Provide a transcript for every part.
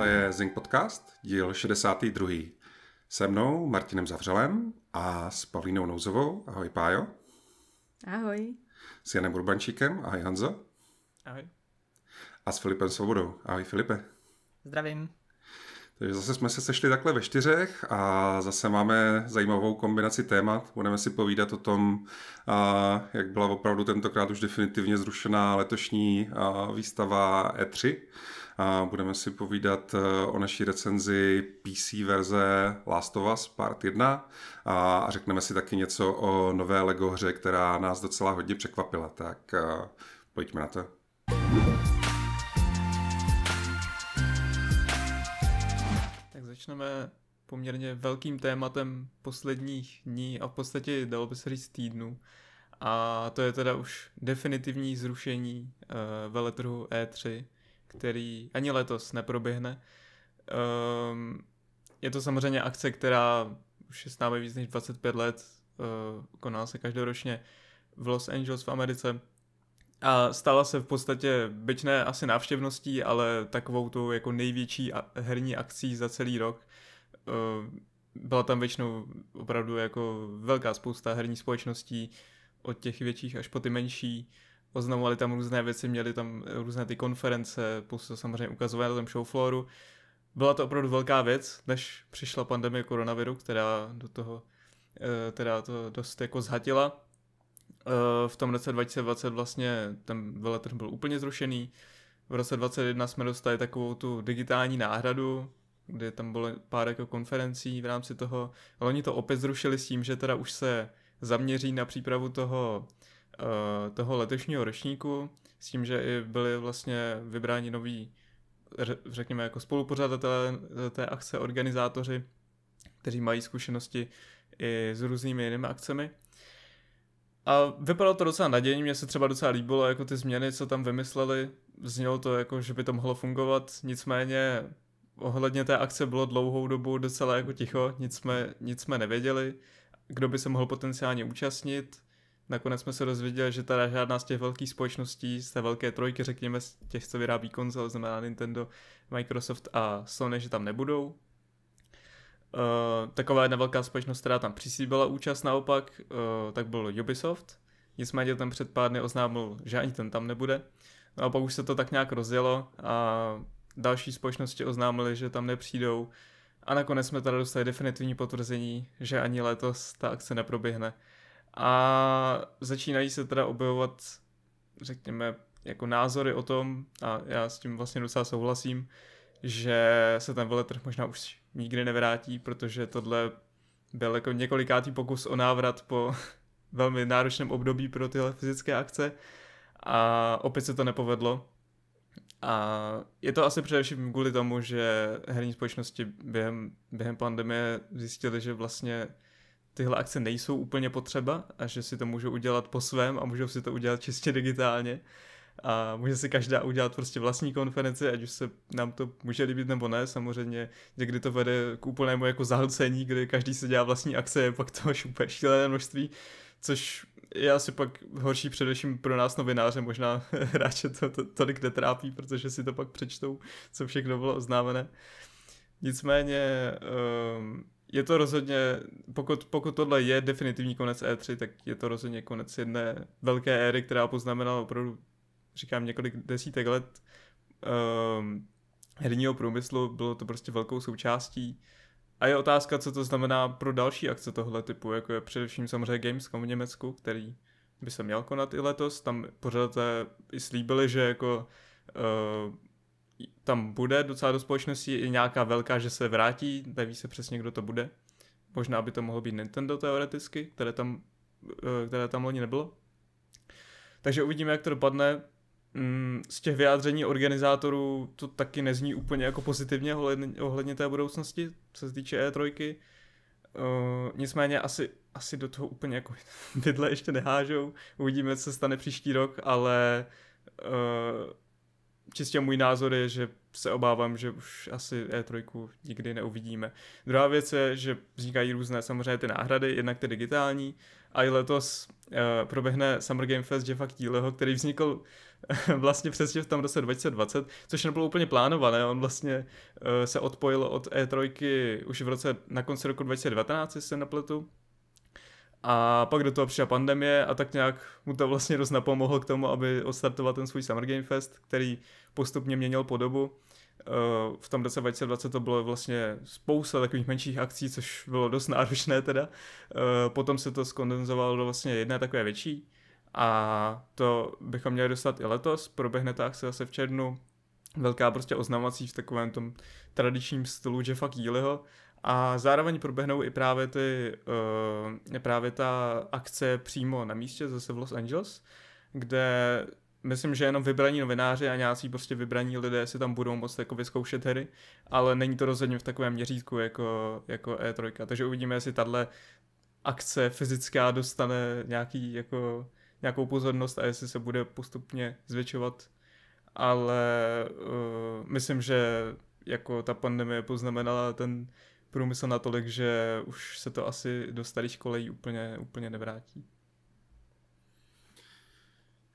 Tohle je Zing Podcast, díl 62. Se mnou Martinem Zavřelem a s Pavlínou Nouzovou. Ahoj Pájo. Ahoj. S Janem Urbančíkem. Ahoj Hanzo. Ahoj. A s Filipem Svobodou. Ahoj Filipe. Zdravím. Takže zase jsme se sešli takhle ve čtyřech a zase máme zajímavou kombinaci témat. Budeme si povídat o tom, jak byla opravdu tentokrát už definitivně zrušená letošní výstava E3 a budeme si povídat eh, o naší recenzi PC verze Last of Us Part 1 a řekneme si taky něco o nové LEGO hře, která nás docela hodně překvapila, tak eh, pojďme na to. Tak začneme poměrně velkým tématem posledních dní a v podstatě dalo by se říct týdnu. A to je teda už definitivní zrušení uh, veletrhu E3, který ani letos neproběhne. Um, je to samozřejmě akce, která už je s námi víc než 25 let, uh, koná se každoročně v Los Angeles v Americe a stala se v podstatě, byť ne asi návštěvností, ale takovou tu jako největší herní akcí za celý rok. Eh, byla tam většinou opravdu jako velká spousta herních společností, od těch větších až po ty menší oznamovali tam různé věci, měli tam eh, různé ty konference, plus samozřejmě ukazovali na tom showflooru. Byla to opravdu velká věc, než přišla pandemie koronaviru, která do toho eh, teda to dost jako zhatila. Eh, v tom roce 2020 vlastně ten veletrh byl úplně zrušený. V roce 2021 jsme dostali takovou tu digitální náhradu, kde tam bylo pár jako konferencí v rámci toho, ale oni to opět zrušili s tím, že teda už se zaměří na přípravu toho Eh, toho letošního ročníku s tím, že i byli vlastně vybráni noví, řekněme, jako spolupořadatelé té akce, organizátoři, kteří mají zkušenosti i s různými jinými akcemi. A vypadalo to docela nadějně, mně se třeba docela líbilo, jako ty změny, co tam vymysleli, znělo to jako, že by to mohlo fungovat, nicméně ohledně té akce bylo dlouhou dobu docela jako ticho, nic jsme, nic jsme nevěděli, kdo by se mohl potenciálně účastnit, Nakonec jsme se dozvěděli, že teda žádná z těch velkých společností, z té velké trojky, řekněme, z těch, co vyrábí konzole, znamená Nintendo, Microsoft a Sony, že tam nebudou. Uh, taková jedna velká společnost, která tam přisíbila účast naopak, uh, tak byl Ubisoft. Nicméně ten před pár dny oznámil, že ani ten tam nebude. No a pak už se to tak nějak rozjelo a další společnosti oznámili, že tam nepřijdou. A nakonec jsme teda dostali definitivní potvrzení, že ani letos ta akce neproběhne. A začínají se teda objevovat, řekněme, jako názory o tom, a já s tím vlastně docela souhlasím, že se ten veletrh možná už nikdy nevrátí, protože tohle byl jako několikátý pokus o návrat po velmi náročném období pro tyhle fyzické akce a opět se to nepovedlo. A je to asi především kvůli tomu, že herní společnosti během, během pandemie zjistili, že vlastně tyhle akce nejsou úplně potřeba a že si to můžou udělat po svém a můžou si to udělat čistě digitálně a může si každá udělat prostě vlastní konferenci, ať už se nám to může líbit nebo ne, samozřejmě někdy to vede k úplnému jako zahlcení, kdy každý si dělá vlastní akce, je pak to až úplně šílené množství, což je asi pak horší především pro nás novináře, možná hráče to, to tolik netrápí, protože si to pak přečtou, co všechno bylo oznámené. Nicméně um, je to rozhodně, pokud, pokud tohle je definitivní konec E3, tak je to rozhodně konec jedné velké éry, která poznamenala opravdu, říkám, několik desítek let um, herního průmyslu, bylo to prostě velkou součástí. A je otázka, co to znamená pro další akce tohle typu, jako je především samozřejmě Gamescom v Německu, který by se měl konat i letos. Tam pořád i slíbili, že jako uh, tam bude docela do společnosti i nějaká velká, že se vrátí, neví se přesně, kdo to bude. Možná by to mohlo být Nintendo teoreticky, které tam, eh, které tam loni nebylo. Takže uvidíme, jak to dopadne. Mm, z těch vyjádření organizátorů to taky nezní úplně jako pozitivně ohledně, ohledně té budoucnosti, co se týče E3. Eh, nicméně asi, asi do toho úplně jako vidle ještě nehážou. Uvidíme, co se stane příští rok, ale eh, čistě můj názor je, že se obávám, že už asi E3 nikdy neuvidíme. Druhá věc je, že vznikají různé samozřejmě ty náhrady, jednak ty digitální, a i letos uh, proběhne Summer Game Fest Jeffa Kýleho, který vznikl eh, vlastně přesně v tom roce 2020, což nebylo úplně plánované, on vlastně uh, se odpojil od E3 už v roce na konci roku 2019, jestli se napletu, a pak do toho přišla pandemie a tak nějak mu to vlastně dost napomohl k tomu, aby odstartoval ten svůj Summer Game Fest, který postupně měnil podobu. Eh, v tom roce 2020 to bylo vlastně spousta takových menších akcí, což bylo dost náročné teda. Eh, potom se to skondenzovalo do vlastně jedné takové větší a to bychom měli dostat i letos. Proběhne ta akce zase v červnu. Velká prostě oznamovací v takovém tom tradičním stylu Jeffa Keelyho a zároveň proběhnou i právě, ty, uh, právě ta akce přímo na místě, zase v Los Angeles, kde myslím, že jenom vybraní novináři a nějací prostě vybraní lidé si tam budou moct jako vyzkoušet hry, ale není to rozhodně v takovém měřítku jako, jako E3. Takže uvidíme, jestli tahle akce fyzická dostane nějaký, jako, nějakou pozornost a jestli se bude postupně zvětšovat. Ale uh, myslím, že jako ta pandemie poznamenala ten průmysl natolik, že už se to asi do starých kolejí úplně, úplně nevrátí.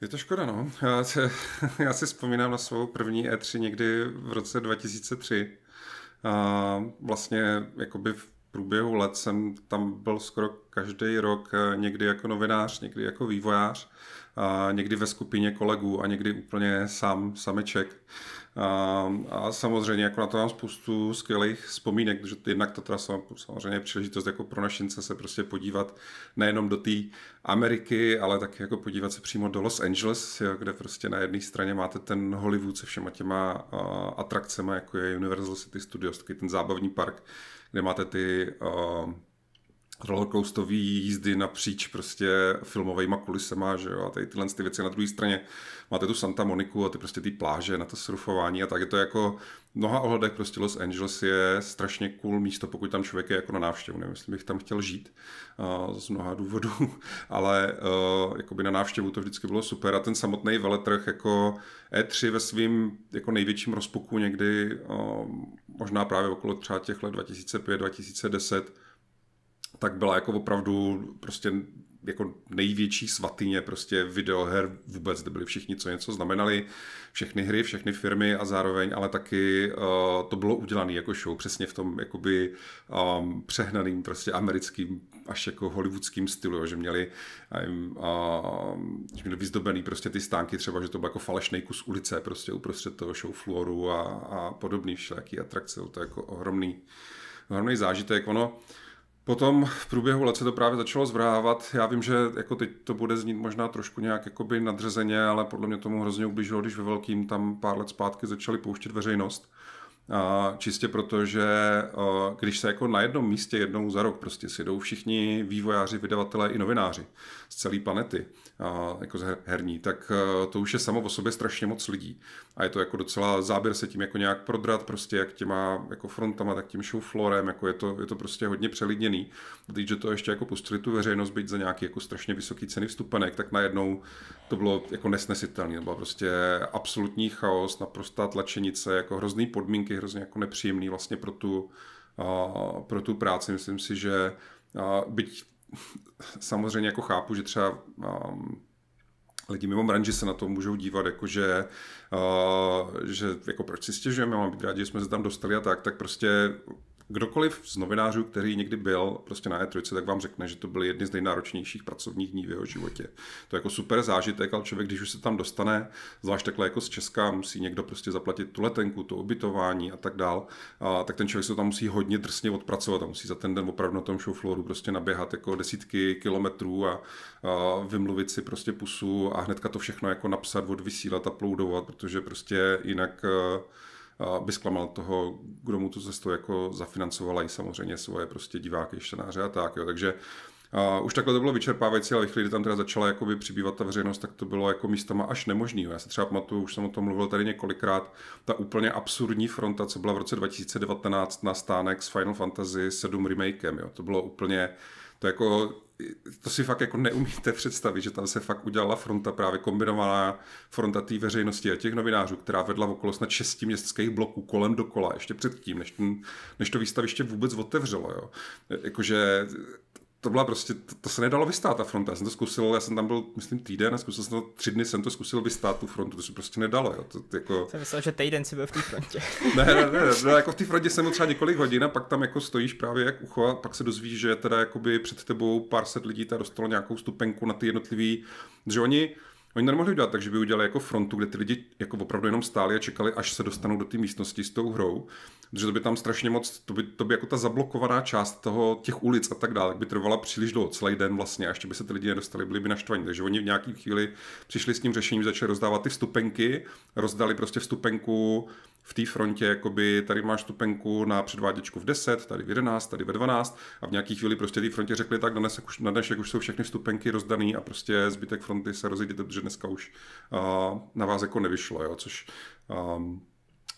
Je to škoda, no. Já, se, já si vzpomínám na svou první E3 někdy v roce 2003. A vlastně jakoby v průběhu let jsem tam byl skoro každý rok, eh, někdy jako novinář, někdy jako vývojář, a někdy ve skupině kolegů a někdy úplně sám sameček. A, ehm, a samozřejmě jako na to mám spoustu skvělých vzpomínek, protože jednak ta trasa samozřejmě příležitost jako pro našince se prostě podívat nejenom do té Ameriky, ale taky jako podívat se přímo do Los Angeles, jo, kde prostě na jedné straně máte ten Hollywood se všema těma uh, atrakcemi, jako je Universal City Studios, taky ten zábavní park, kde máte ty uh, rollercoastové jízdy napříč prostě filmovými kulisema, že jo, a tady tyhle ty věci na druhé straně. Máte tu Santa Moniku a ty prostě ty pláže na to surfování a tak je to jako v mnoha ohledech prostě Los Angeles je strašně cool místo, pokud tam člověk je jako na návštěvu, nevím, jestli bych tam chtěl žít uh, z mnoha důvodů, ale uh, jakoby na návštěvu to vždycky bylo super a ten samotný veletrh jako E3 ve svým jako největším rozpuku někdy, uh, možná právě okolo třeba těch let 2005-2010, tak byla jako opravdu prostě jako největší svatyně prostě videoher vůbec, kde byli všichni, co něco znamenali, všechny hry, všechny firmy a zároveň, ale taky uh, to bylo udělané jako show, přesně v tom jakoby um, přehnaným prostě americkým až jako hollywoodským stylu, jo, že měli, um, uh, že měli vyzdobený prostě ty stánky třeba, že to byl jako falešný kus ulice prostě uprostřed toho show floru a, a podobný všelijaký atrakce, to je jako ohromný, ohromný zážitek, ono Potom v průběhu let se to právě začalo zvrávat. Já vím, že jako teď to bude znít možná trošku nějak jakoby nadřezeně, ale podle mě tomu hrozně ublížilo, když ve velkým tam pár let zpátky začali pouštět veřejnost. A čistě proto, že eh, když se jako na jednom místě jednou za rok prostě si jdou všichni vývojáři, vydavatelé i novináři z celé planety, jako herní, tak e, to už je samo o sobě strašně moc lidí. A je to jako docela záběr se tím jako nějak prodrat, prostě jak těma jako frontama, tak tím šouflorem, jako je to, je to prostě hodně přelidněný. Když že to ještě jako pustili tu veřejnost, být za nějaký jako strašně vysoký ceny vstupenek, tak najednou to bylo jako nesnesitelné. To byl prostě absolutní chaos, naprostá tlačenice, jako hrozný podmínky, hrozně jako nepříjemný vlastně pro tu, pro tu práci. Myslím si, že byť samozřejmě jako chápu, že třeba um, lidi mimo branži se na to můžou dívat, jako že, uh, že jako proč si stěžujeme, mám být rádi, že jsme se tam dostali a tak, tak prostě Kdokoliv z novinářů, který někdy byl prostě na E3, tak vám řekne, že to byly jedny z nejnáročnějších pracovních dní v jeho životě. To je jako super zážitek, ale člověk, když už se tam dostane, zvlášť takhle jako z Česka, musí někdo prostě zaplatit tu letenku, to ubytování a tak dál, a tak ten člověk se tam musí hodně drsně odpracovat a musí za ten den opravdu na tom showflooru prostě naběhat jako desítky kilometrů a, a vymluvit si prostě pusu a hnedka to všechno jako napsat, odvysílat, ploudovat, protože prostě jinak uh, by zklamal toho, kdo mu tu cestu jako zafinancovala i samozřejmě svoje prostě diváky, čtenáře a tak. Jo. Takže už takhle to bylo vyčerpávající, ale chvíli, kdy tam teda začala jakoby přibývat ta veřejnost, tak to bylo jako místama až nemožný. Já se třeba pamatuju, už jsem o tom mluvil tady několikrát, ta úplně absurdní fronta, co byla v roce 2019 na stánek s Final Fantasy 7 remakem. Jo. To bylo úplně, to jako to si fakt jako neumíte představit, že tam se fakt udělala fronta právě kombinovaná fronta té veřejnosti a těch novinářů, která vedla okolo snad šesti městských bloků kolem dokola, ještě předtím, než, ten, než to výstaviště vůbec otevřelo. Jo. Jakože to byla prostě, to, to se nedalo vystát ta fronta. Já jsem to zkusil, já jsem tam byl, myslím, týden a zkusil jsem to, tři dny jsem to zkusil vystát tu frontu, to se prostě nedalo, jo. To, jako... Jsem myslel, že týden si byl v té frontě. ne, ne, ne, ne, no, jako v té frontě jsem byl třeba několik hodin a pak tam jako stojíš právě jak ucho a pak se dozvíš, že teda jakoby před tebou pár set lidí ta dostalo nějakou stupenku na ty jednotlivý, že oni, Oni nemohli udělat tak, že by udělali jako frontu, kde ty lidi jako opravdu jenom stáli a čekali, až se dostanou do té místnosti s tou hrou, protože to by tam strašně moc, to by, to by jako ta zablokovaná část toho, těch ulic a tak dále, by trvala příliš dlouho, celý den vlastně, a ještě by se ty lidi nedostali, byli by naštvaní. Takže oni v nějaký chvíli přišli s tím řešením, začali rozdávat ty vstupenky, rozdali prostě vstupenku v té frontě, jakoby tady máš stupenku na předváděčku v 10, tady v 11, tady ve 12 a v nějaký chvíli prostě té frontě řekli, tak dnes, už, na dnešek už jsou všechny stupenky rozdaný a prostě zbytek fronty se rozjděte, protože dneska už uh, na vás jako nevyšlo, jo, což um,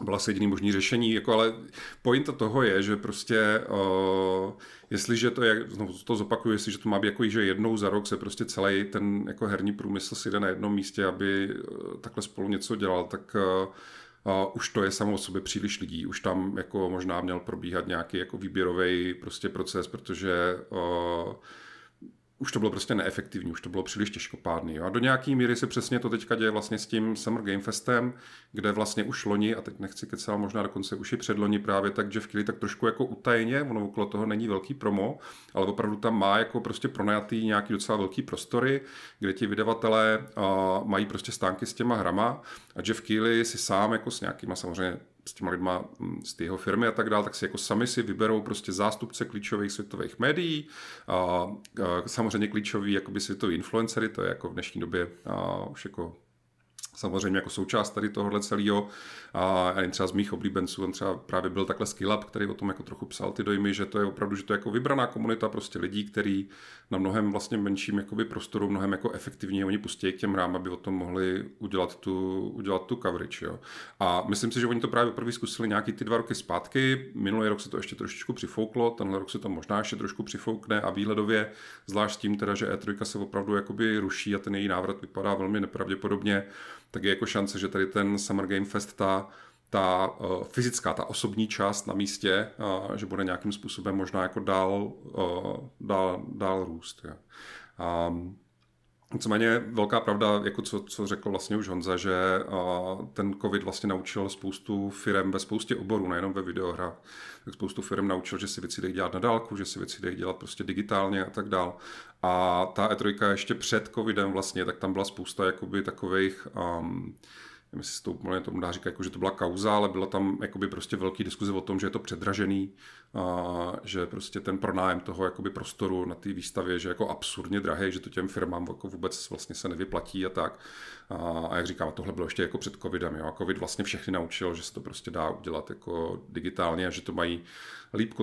byla se jediný možný řešení, jako, ale pointa toho je, že prostě uh, jestliže to jak, znovu to zopakuju, jestliže to má být jako, že jednou za rok se prostě celý ten jako herní průmysl si jde na jednom místě, aby uh, takhle spolu něco dělal, tak uh, už to je samo o sobě příliš lidí, už tam jako možná měl probíhat nějaký jako výběrový prostě proces, protože eh, už to bylo prostě neefektivní, už to bylo příliš těžkopádný. Jo? A do nějaký míry se přesně to teďka děje vlastně s tím Summer Game Festem, kde vlastně už loni, a teď nechci kecat, možná dokonce už i předloni právě tak v Kili tak trošku jako utajeně, ono okolo toho není velký promo, ale opravdu tam má jako prostě pronajatý nějaký docela velký prostory, kde ti vydavatelé uh, mají prostě stánky s těma hrama a Jeff Keely si sám jako s nějakýma samozřejmě s těma lidma mm, z té jeho firmy a tak dále, tak si jako sami si vyberou prostě zástupce klíčových světových médií, a, a, samozřejmě klíčový jakoby světový influencery, to je jako v dnešní době a, už jako samozřejmě jako součást tady tohohle celého. A já třeba z mých oblíbenců, on třeba právě byl takhle Skill který o tom jako trochu psal ty dojmy, že to je opravdu, že to je jako vybraná komunita prostě lidí, který na mnohem vlastně menším jakoby prostoru, mnohem jako efektivně oni pustí k těm rám, aby o tom mohli udělat tu, udělat tu coverage. Jo. A myslím si, že oni to právě poprvé zkusili nějaký ty dva roky zpátky. Minulý rok se to ještě trošičku přifouklo, tenhle rok se to možná ještě trošku přifoukne a výhledově, zvlášť tím teda, že E3 se opravdu jakoby ruší a ten její návrat vypadá velmi nepravděpodobně, tak je jako šance, že tady ten Summer Game Fest, ta, ta uh, fyzická, ta osobní část na místě, uh, že bude nějakým způsobem možná jako dál, uh, dál, dál růst. Jo. Um, Nicméně velká pravda, jako co, co řekl vlastně už Honza, že ten covid vlastně naučil spoustu firm ve spoustě oborů, nejenom ve videohrách, tak spoustu firm naučil, že si věci dejí dělat na dálku, že si věci dejí dělat prostě digitálně a tak dál. A ta E3 ještě před covidem vlastně, tak tam byla spousta jakoby takových um, nevím, jestli to úplně tomu dá říkat, jako, že to byla kauza, ale byla tam jakoby prostě velký diskuze o tom, že je to předražený, a že prostě ten pronájem toho jakoby prostoru na té výstavě, že jako absurdně drahý, že to těm firmám jako vůbec vlastně se nevyplatí a tak. A, a jak říkám, tohle bylo ještě jako před covidem. Jo. A covid vlastně všechny naučil, že se to prostě dá udělat jako digitálně a že to mají líp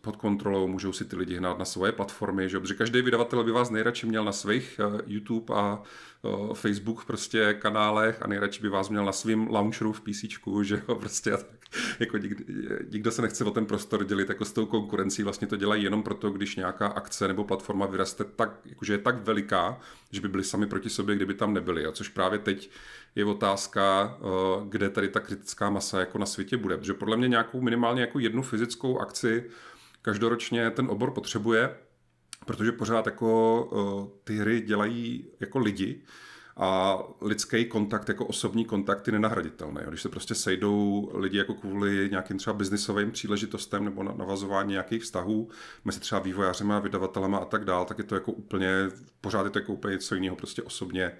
pod kontrolou, můžou si ty lidi hnát na svoje platformy, že, protože každý vydavatel by vás nejradši měl na svých eh, YouTube a eh, Facebook prostě kanálech a nejradši by vás měl na svým launcheru v PC, že jo, prostě a tak jako nikdy, nikdo se nechce o ten prostor dělit jako s tou konkurencí, vlastně to dělají jenom proto, když nějaká akce nebo platforma vyraste tak, jakože je tak veliká, že by byli sami proti sobě, kdyby tam nebyli. A což právě teď je otázka, eh, kde tady ta kritická masa jako na světě bude. Protože podle mě nějakou minimálně jako jednu fyzickou akci každoročně ten obor potřebuje, protože pořád jako eh, ty hry dělají jako lidi, a lidský kontakt jako osobní kontakt je nenahraditelný. Když se prostě sejdou lidi jako kvůli nějakým třeba biznisovým příležitostem nebo navazování nějakých vztahů mezi třeba a vydavatelema a tak dál, tak je to jako úplně, pořád je to jako úplně něco jiného prostě osobně,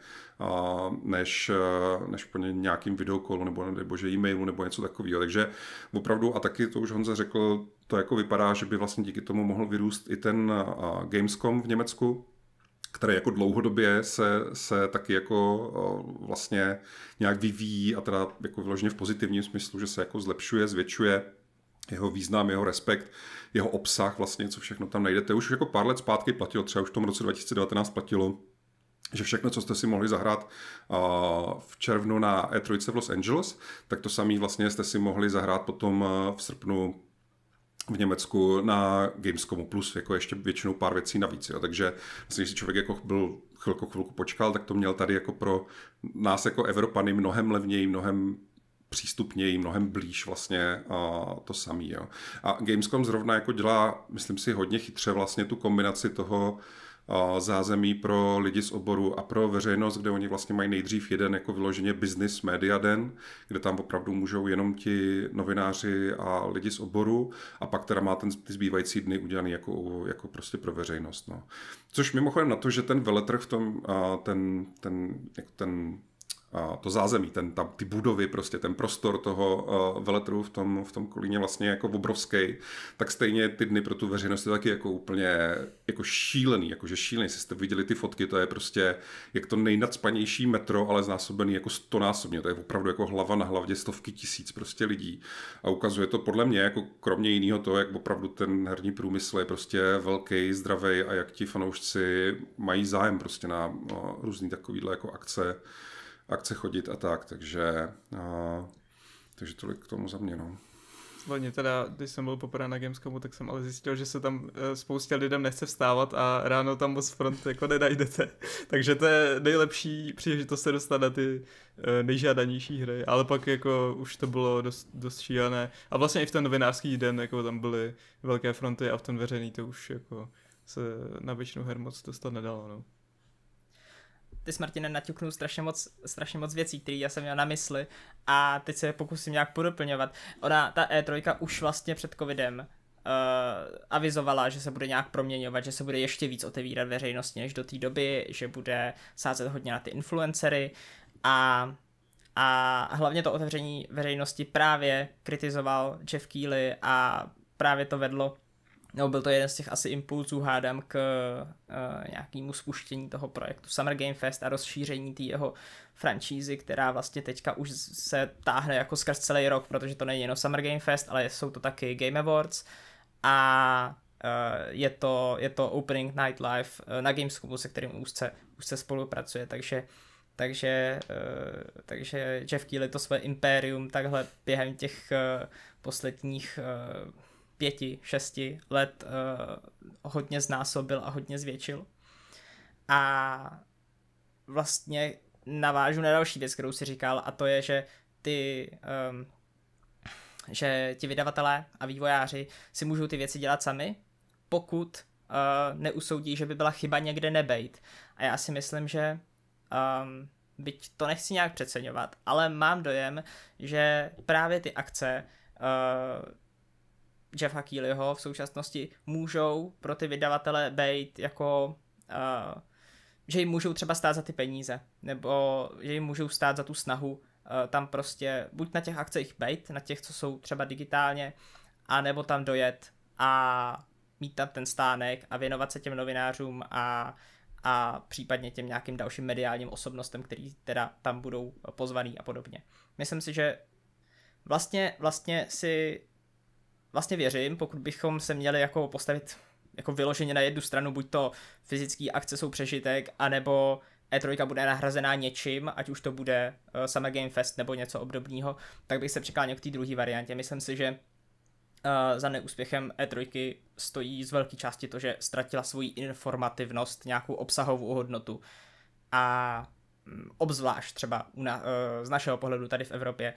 než, eh, než po nějakým videokolu nebo, nebo že e-mailu nebo něco takového. Takže opravdu, a taky to už Honza řekl, to jako vypadá, že by vlastně díky tomu mohl vyrůst i ten eh, Gamescom v Německu, které jako dlouhodobě se, se taky jako vlastně nějak vyvíjí a teda jako vložně v pozitivním smyslu, že se jako zlepšuje, zvětšuje jeho význam, jeho respekt, jeho obsah, vlastně co všechno tam najdete. Už jako pár let zpátky platilo, třeba už v tom roce 2019 platilo, že všechno, co jste si mohli zahrát v červnu na E3 v Los Angeles, tak to samé vlastně jste si mohli zahrát potom v srpnu v Německu na Gamescomu Plus, jako ještě většinou pár věcí navíc. Jo. Takže myslím že si člověk jako byl chvilku, chvilku počkal, tak to měl tady jako pro nás jako Evropany mnohem levněji, mnohem přístupněji, mnohem blíž vlastně a to samý. Jo. A Gamescom zrovna jako dělá, myslím si, hodně chytře vlastně tu kombinaci toho, zázemí pro lidi z oboru a pro veřejnost, kde oni vlastně mají nejdřív jeden jako vyloženě business media den, kde tam opravdu můžou jenom ti novináři a lidi z oboru a pak teda má ten, ty zbývající dny udělaný jako, jako prostě pro veřejnost. No. Což mimochodem na to, že ten veletrh v tom, ten, ten, jako ten to zázemí, ten, tam, ty budovy, prostě ten prostor toho uh, veletru v tom, v tom Kolíně vlastně jako obrovský, tak stejně ty dny pro tu veřejnost je taky jako úplně jako šílený, jako že šílený. Jestli jste viděli ty fotky, to je prostě jak to nejnadspanější metro, ale znásobený jako stonásobně. To je opravdu jako hlava na hlavě stovky tisíc prostě lidí. A ukazuje to podle mě jako kromě jiného to, jak opravdu ten herní průmysl je prostě velký, zdravý a jak ti fanoušci mají zájem prostě na uh, různý takovýhle jako akce akce chodit a tak, takže, a, takže tolik k tomu za mě, no. Loni teda, když jsem byl poprvé na Gamescomu, tak jsem ale zjistil, že se tam e, spoustě lidem nechce vstávat a ráno tam moc front jako nenajdete. Takže to je nejlepší příležitost se dostat na ty e, nejžádanější hry, ale pak jako už to bylo dost, dost šílené. A vlastně i v ten novinářský den jako tam byly velké fronty a v ten veřejný to už jako se na většinu her moc dostat nedalo. No ty Martinem naťuknul strašně moc, strašně moc věcí, které já jsem měl na mysli a teď se pokusím nějak podoplňovat. Ona, ta E3 už vlastně před covidem uh, avizovala, že se bude nějak proměňovat, že se bude ještě víc otevírat veřejnosti než do té doby, že bude sázet hodně na ty influencery a, a hlavně to otevření veřejnosti právě kritizoval Jeff Keely a právě to vedlo nebo byl to jeden z těch asi impulzů, hádám, k uh, eh, nějakému spuštění toho projektu Summer Game Fest a rozšíření té jeho franšízy, která vlastně teďka už se táhne jako skrz celý rok, protože to není jenom Summer Game Fest, ale jsou to taky Game Awards a Uh, je to, je to Opening Night Live uh, na Gamescomu, se kterým už se už se spolupracuje, takže takže, takže Jeff Keely to své impérium takhle během těch posledních pěti, šesti let uh, hodně znásobil a hodně zvětšil. A vlastně navážu na další věc, kterou si říkal, a to je, že ty, um, že ti vydavatelé a vývojáři si můžou ty věci dělat sami, pokud uh, neusoudí, že by byla chyba někde nebejt. A já si myslím, že um, byť to nechci nějak přeceňovat, ale mám dojem, že právě ty akce uh, Jeffa Keelyho v současnosti můžou pro ty vydavatele být jako uh, že jim můžou třeba stát za ty peníze, nebo že jim můžou stát za tu snahu uh, tam prostě buď na těch akcích být, na těch, co jsou třeba digitálně, a nebo tam dojet a mít tam ten stánek a věnovat se těm novinářům a, a případně těm nějakým dalším mediálním osobnostem, který teda tam budou pozvaný a podobně. Myslím si, že vlastně, vlastně si vlastně věřím, pokud bychom se měli jako postavit jako vyloženě na jednu stranu, buď to fyzický akce jsou přežitek, anebo E3 bude nahrazená něčím, ať už to bude uh, Summer Game Fest nebo něco obdobného, tak bych se přikláněl k té druhé variantě. Myslím si, že Uh, za neúspěchem E3 stojí z velké části to, že ztratila svoji informativnost, nějakou obsahovou hodnotu. A um, obzvlášť třeba na, uh, z našeho pohledu tady v Evropě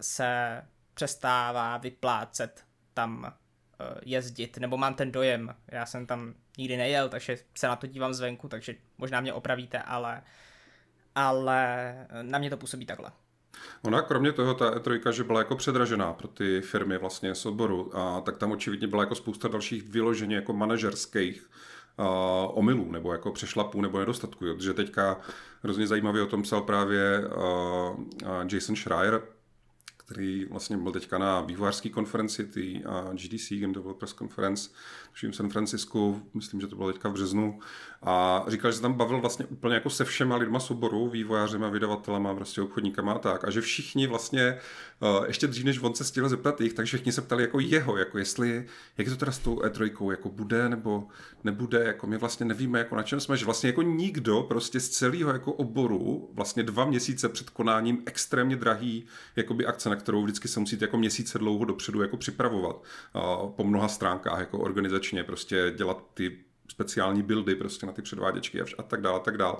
se přestává vyplácet tam eh, jezdit, nebo mám ten dojem, já jsem tam nikdy nejel, takže se na to dívám zvenku, takže možná mě opravíte, ale, ale eh, na mě to působí takhle. Ona no, kromě toho ta E3, že byla jako předražená pro ty firmy vlastně z oboru, a tak tam očividně byla jako spousta dalších vyloženě jako manažerských a, eh, omylů, nebo jako přešlapů, nebo nedostatků, jo. že teďka hrozně zajímavě o tom psal právě a Jason Schreier, který vlastně byl teďka na vývojářské konferenci, ty GDC, Game Developers Conference, tuším San Francisku, myslím, že to bylo teďka v březnu. A říkal, že se tam bavil vlastně úplně jako se všema lidma z oboru, vývojářema, vydavatelema, prostě obchodníkama a tak. A že všichni vlastně, eh, ještě dřív, než on se stihl zeptat jich, tak všichni se ptali jako jeho, jako jestli, jak je to teda s tou E3, jako bude nebo nebude, jako my vlastně nevíme, jako na čem jsme, že vlastně jako nikdo prostě z celého jako oboru, vlastně dva měsíce před konáním extrémně drahý jakoby akce, na kterou vždycky se musíte jako měsíce dlouho dopředu jako připravovat eh, po mnoha stránkách jako organizace skutečně prostě dělat ty speciální buildy prostě na ty předváděčky a, vš- a tak dále, a tak dále.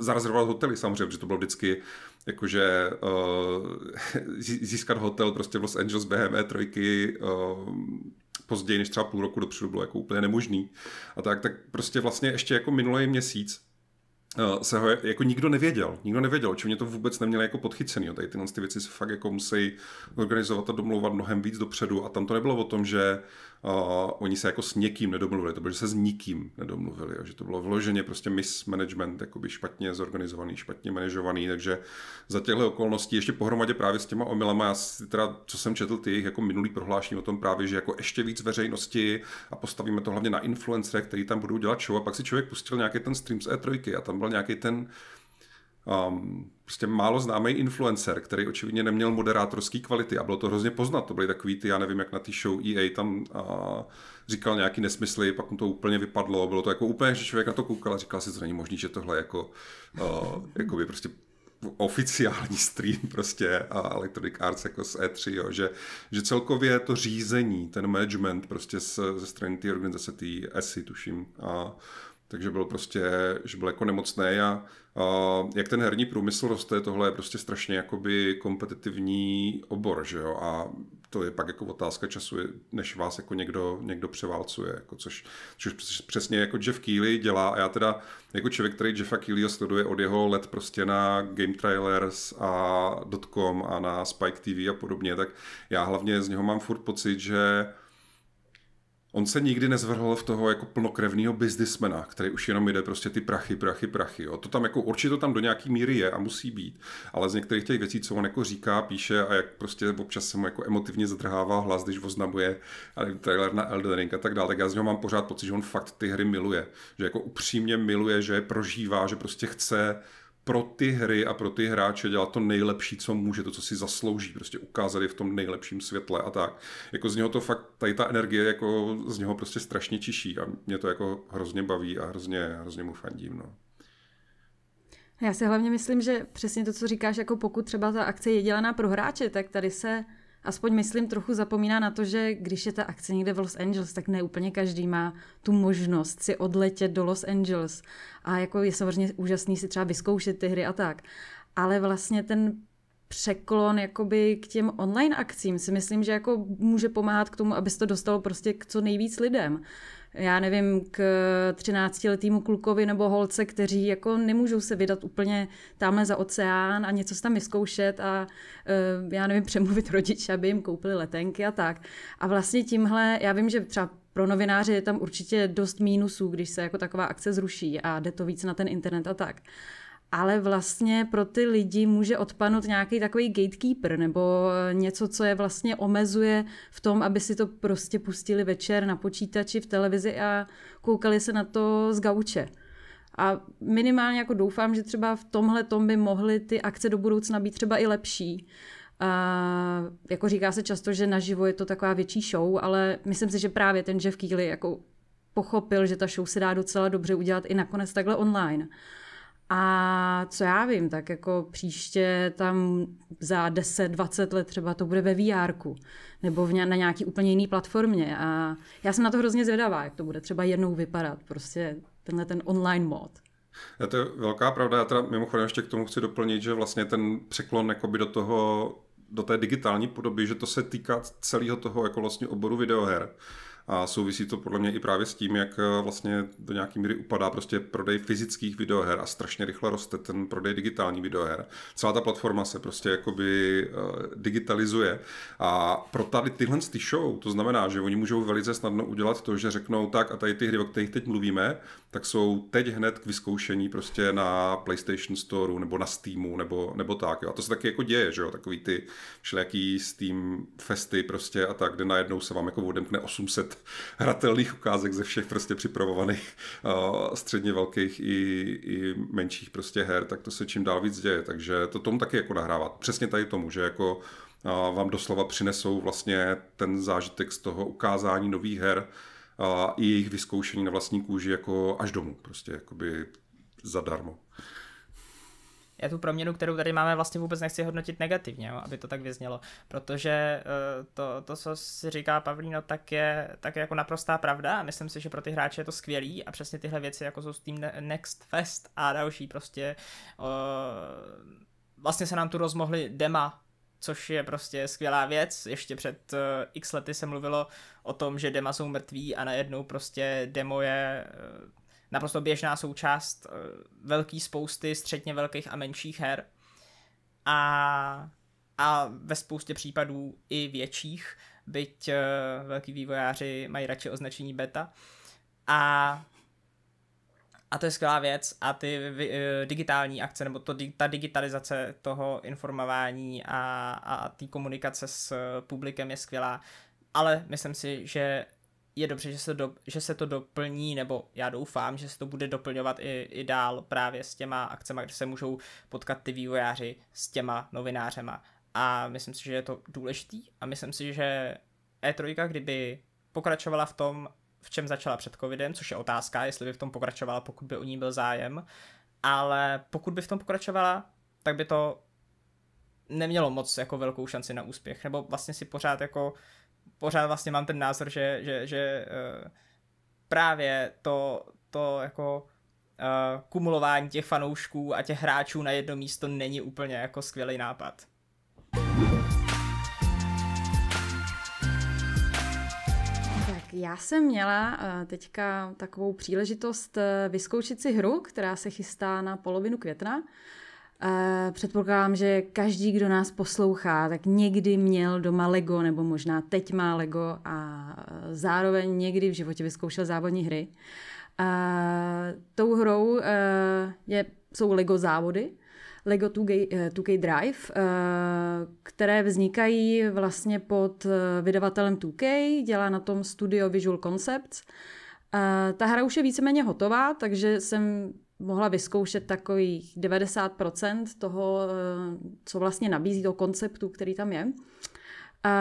Zarezervovat hotely samozřejmě, protože to bylo vždycky jakože uh, získat hotel prostě v Los Angeles během E3 uh, později než třeba půl roku dopředu bylo jako úplně nemožný. A tak, tak prostě vlastně ještě jako minulý měsíc eh, se ho jako nikdo nevěděl, nikdo nevěděl, či mě to vůbec neměli jako podchycený. Tady tyhle ty věci se fakt jako musí organizovat a domlouvat mnohem víc dopředu a tam to nebylo o tom, že uh, oni se jako s někým nedomluvili, to bylo, že se s nikým nedomluvili, jo, že to bylo vloženě prostě mismanagement, jakoby špatně zorganizovaný, špatně manažovaný, takže za těchto okolností ještě pohromadě právě s těma omylama, já si teda, co jsem četl ty jako minulý prohlášení o tom právě, že jako ještě víc veřejnosti a postavíme to hlavně na influencerech, který tam budou dělat show a pak si člověk pustil nějaký ten stream z E3 a tam byl nějaký ten um, prostě málo známý influencer, který očividně neměl moderátorský kvality a bylo to hrozně poznat. To byly takový ty, já nevím, jak na ty show EA tam a, říkal nějaký nesmysly, pak mu to úplně vypadlo. Bylo to jako úplně, že člověk na to koukal a říkal si, to není možný, že tohle jako, uh, jako by prostě oficiální stream prostě a Electronic Arts jako z E3, jo, že, že celkově to řízení, ten management prostě z, ze strany té organizace, té ESI, tuším, a takže byl prostě, že byl jako nemocný a, a jak ten herní průmysl roste, tohle je prostě strašně jakoby kompetitivní obor, že jo, a to je pak jako otázka času, než vás jako někdo, někdo převálcuje, jako což, což přesně jako Jeff Keely dělá a já teda jako člověk, který Jeffa Keelyho sleduje od jeho let prostě na Game Trailers a .com a na Spike TV a podobně, tak já hlavně z něho mám furt pocit, že On se nikdy nezvrhl v toho jako plnokrevného biznismena, který už jenom jde prostě ty prachy, prachy, prachy. Jo. To tam jako určitě tam do nějaký míry je a musí být, ale z některých těch věcí, co on jako říká, píše a jak prostě občas se mu jako emotivně zadrhává hlas, když oznamuje trailer na Elden Ring a tak dále, tak já z něho mám pořád pocit, že on fakt ty hry miluje. Že jako upřímně miluje, že je prožívá, že prostě chce pro ty hry a pro ty hráče dělat to nejlepší, co může, to, co si zaslouží, prostě ukázat je v tom nejlepším světle a tak. Jako z něho to fakt, tady ta energie jako z něho prostě strašně čiší a mě to jako hrozně baví a hrozně, hrozně mu fandím, no. Já si hlavně myslím, že přesně to, co říkáš, jako pokud třeba ta akce je dělaná pro hráče, tak tady se aspoň myslím, trochu zapomíná na to, že když je ta akce někde v Los Angeles, tak ne úplně každý má tu možnost si odletět do Los Angeles. A jako je samozřejmě úžasný si třeba vyzkoušet ty hry a tak. Ale vlastně ten překlon jakoby k těm online akcím si myslím, že jako může pomáhat k tomu, aby se to dostalo prostě k co nejvíc lidem já nevím, k 13-letýmu klukovi nebo holce, kteří jako nemůžou se vydat úplně tamhle za oceán a něco se tam vyzkoušet a eh, já nevím, přemluvit rodiče, aby jim koupili letenky a tak. A vlastně tímhle, já vím, že třeba pro novináře je tam určitě dost mínusů, když se jako taková akce zruší a jde to víc na ten internet a tak ale vlastně pro ty lidi může odpadnout nějaký takový gatekeeper nebo eh, něco, co je vlastně omezuje v tom, aby si to prostě pustili večer na počítači, v televizi a koukali se na to z gauče. A minimálně jako doufám, že třeba v tomhle tom by mohly ty akce do budoucna být třeba i lepší. A jako říká se často, že naživo je to taková větší show, ale myslím si, že právě ten Jeff Keely jako pochopil, že ta show se dá docela dobře udělat i nakonec takhle online. A co já vím, tak jako příště tam za 10-20 let třeba to bude ve vr nebo v ně, na nějaký úplně jiný platformě. A já jsem na to hrozně zvědavá, jak to bude třeba jednou vypadat, prostě tenhle ten online mod. Je to velká pravda, já teda mimochodem ještě k tomu chci doplnit, že vlastně ten překlon by do toho, do té digitální podoby, že to se týká celého toho jako vlastně oboru videoher a souvisí to podle mě i právě s tím, jak eh, vlastně do nějaké míry upadá prostě prodej fyzických videoher a strašně rychle roste ten prodej digitální videoher. Celá ta platforma se prostě jakoby eh, digitalizuje a pro tady tyhle ty show, to znamená, že oni můžou velice snadno udělat to, že řeknou tak a tady ty hry, o kterých teď mluvíme, tak jsou teď hned k vyzkoušení prostě na PlayStation Store nebo na Steamu nebo, nebo tak. Jo. A to se taky jako děje, že jo, takový ty všelijaký Steam festy prostě a tak, kde najednou se vám jako odemkne 800 hratelných ukázek ze všech prostě připravovaných eh, středně velkých i, i menších prostě her, tak to se čím dál víc děje. Takže to tomu taky jako nahrává. Přesně tady tomu, že jako eh, vám doslova přinesou vlastně ten zážitek z toho ukázání nových her a eh, i jejich vyzkoušení na vlastní kůži jako až domů, prostě jakoby zadarmo já tu proměnu, kterou tady máme, vlastně vůbec nechci hodnotit negativně, jo, aby to tak vyznělo, protože eh, to, to, co si říká Pavlíno, tak je, tak je jako naprostá pravda a myslím si, že pro ty hráče je to skvělý a přesně tyhle věci, jako jsou Steam Next Fest a další prostě o, vlastně se nám tu rozmohly dema což je prostě skvělá věc. Ještě před uh, x lety se mluvilo o tom, že dema jsou mrtví a najednou prostě demo je uh, naprosto běžná součást eh, velký spousty středně velkých a menších her. A, a ve spoustě případů i větších, byť eh, velký vývojáři mají radši označení beta. A a to je skvělá věc a ty eh, digitální akce nebo to, ta digitalizace toho informování a, a té komunikace s publikem je skvělá. Ale myslím si, že je dobře, že se, do, že se to doplní, nebo já doufám, že se to bude doplňovat i, i dál právě s těma akcemi, kde se můžou potkat ty vývojáři s těma novinářema. A myslím si, že je to důležitý a myslím si, že E3, kdyby pokračovala v tom, v čem začala před covidem, což je otázka, jestli by v tom pokračovala, pokud by o ní byl zájem, ale pokud by v tom pokračovala, tak by to nemělo moc jako velkou šanci na úspěch, nebo vlastně si pořád jako pořád vlastně mám ten názor, že, že, že uh, právě to, to jako uh, kumulování těch fanoušků a těch hráčů na jedno místo není úplně jako skvělý nápad. já jsem měla eh, teďka takovou příležitost vyzkoušet si hru, která se chystá na polovinu května. Předpokládám, že každý, kdo nás poslouchá, tak někdy měl doma Lego, nebo možná teď má Lego a zároveň někdy v životě vyzkoušel závodní hry. Tou hrou eh, je, jsou Lego závody, Lego 2K, eh, 2K Drive, eh, které vznikají vlastně pod vydavatelem 2K, dělá na tom studio Visual Concepts. Ta hra už je víceméně hotová, takže jsem mohla vyzkoušet takových 90% toho, eh, co vlastně nabízí, toho konceptu, který tam je. A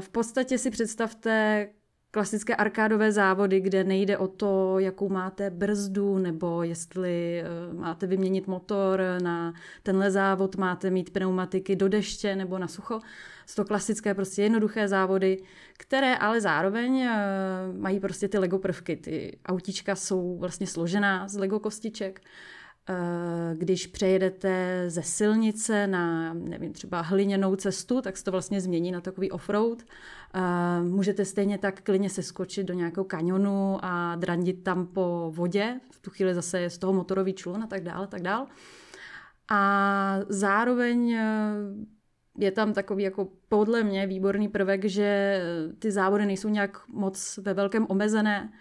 v podstatě si představte klasické arkádové závody, kde nejde o to, jakou máte brzdu, nebo jestli eh, máte vyměnit motor na tenhle závod, máte mít pneumatiky do deště nebo na sucho. Jsou to klasické, prostě jednoduché závody, které ale zároveň eh, mají prostě ty Lego prvky. Ty autíčka jsou vlastně složená z Lego kostiček Eh, když přejedete ze silnice na, nevím, třeba hliněnou cestu, tak se to vlastně změní na takový offroad. Eh, můžete stejně tak klidně se skočit do nějakého kanionu a drandit tam po vodě. V tu chvíli zase je z toho motorový člun a tak dále, tak dále. A zároveň eh, je tam takový jako podle mě výborný prvek, že ty závody nejsou nějak moc ve velkém omezené,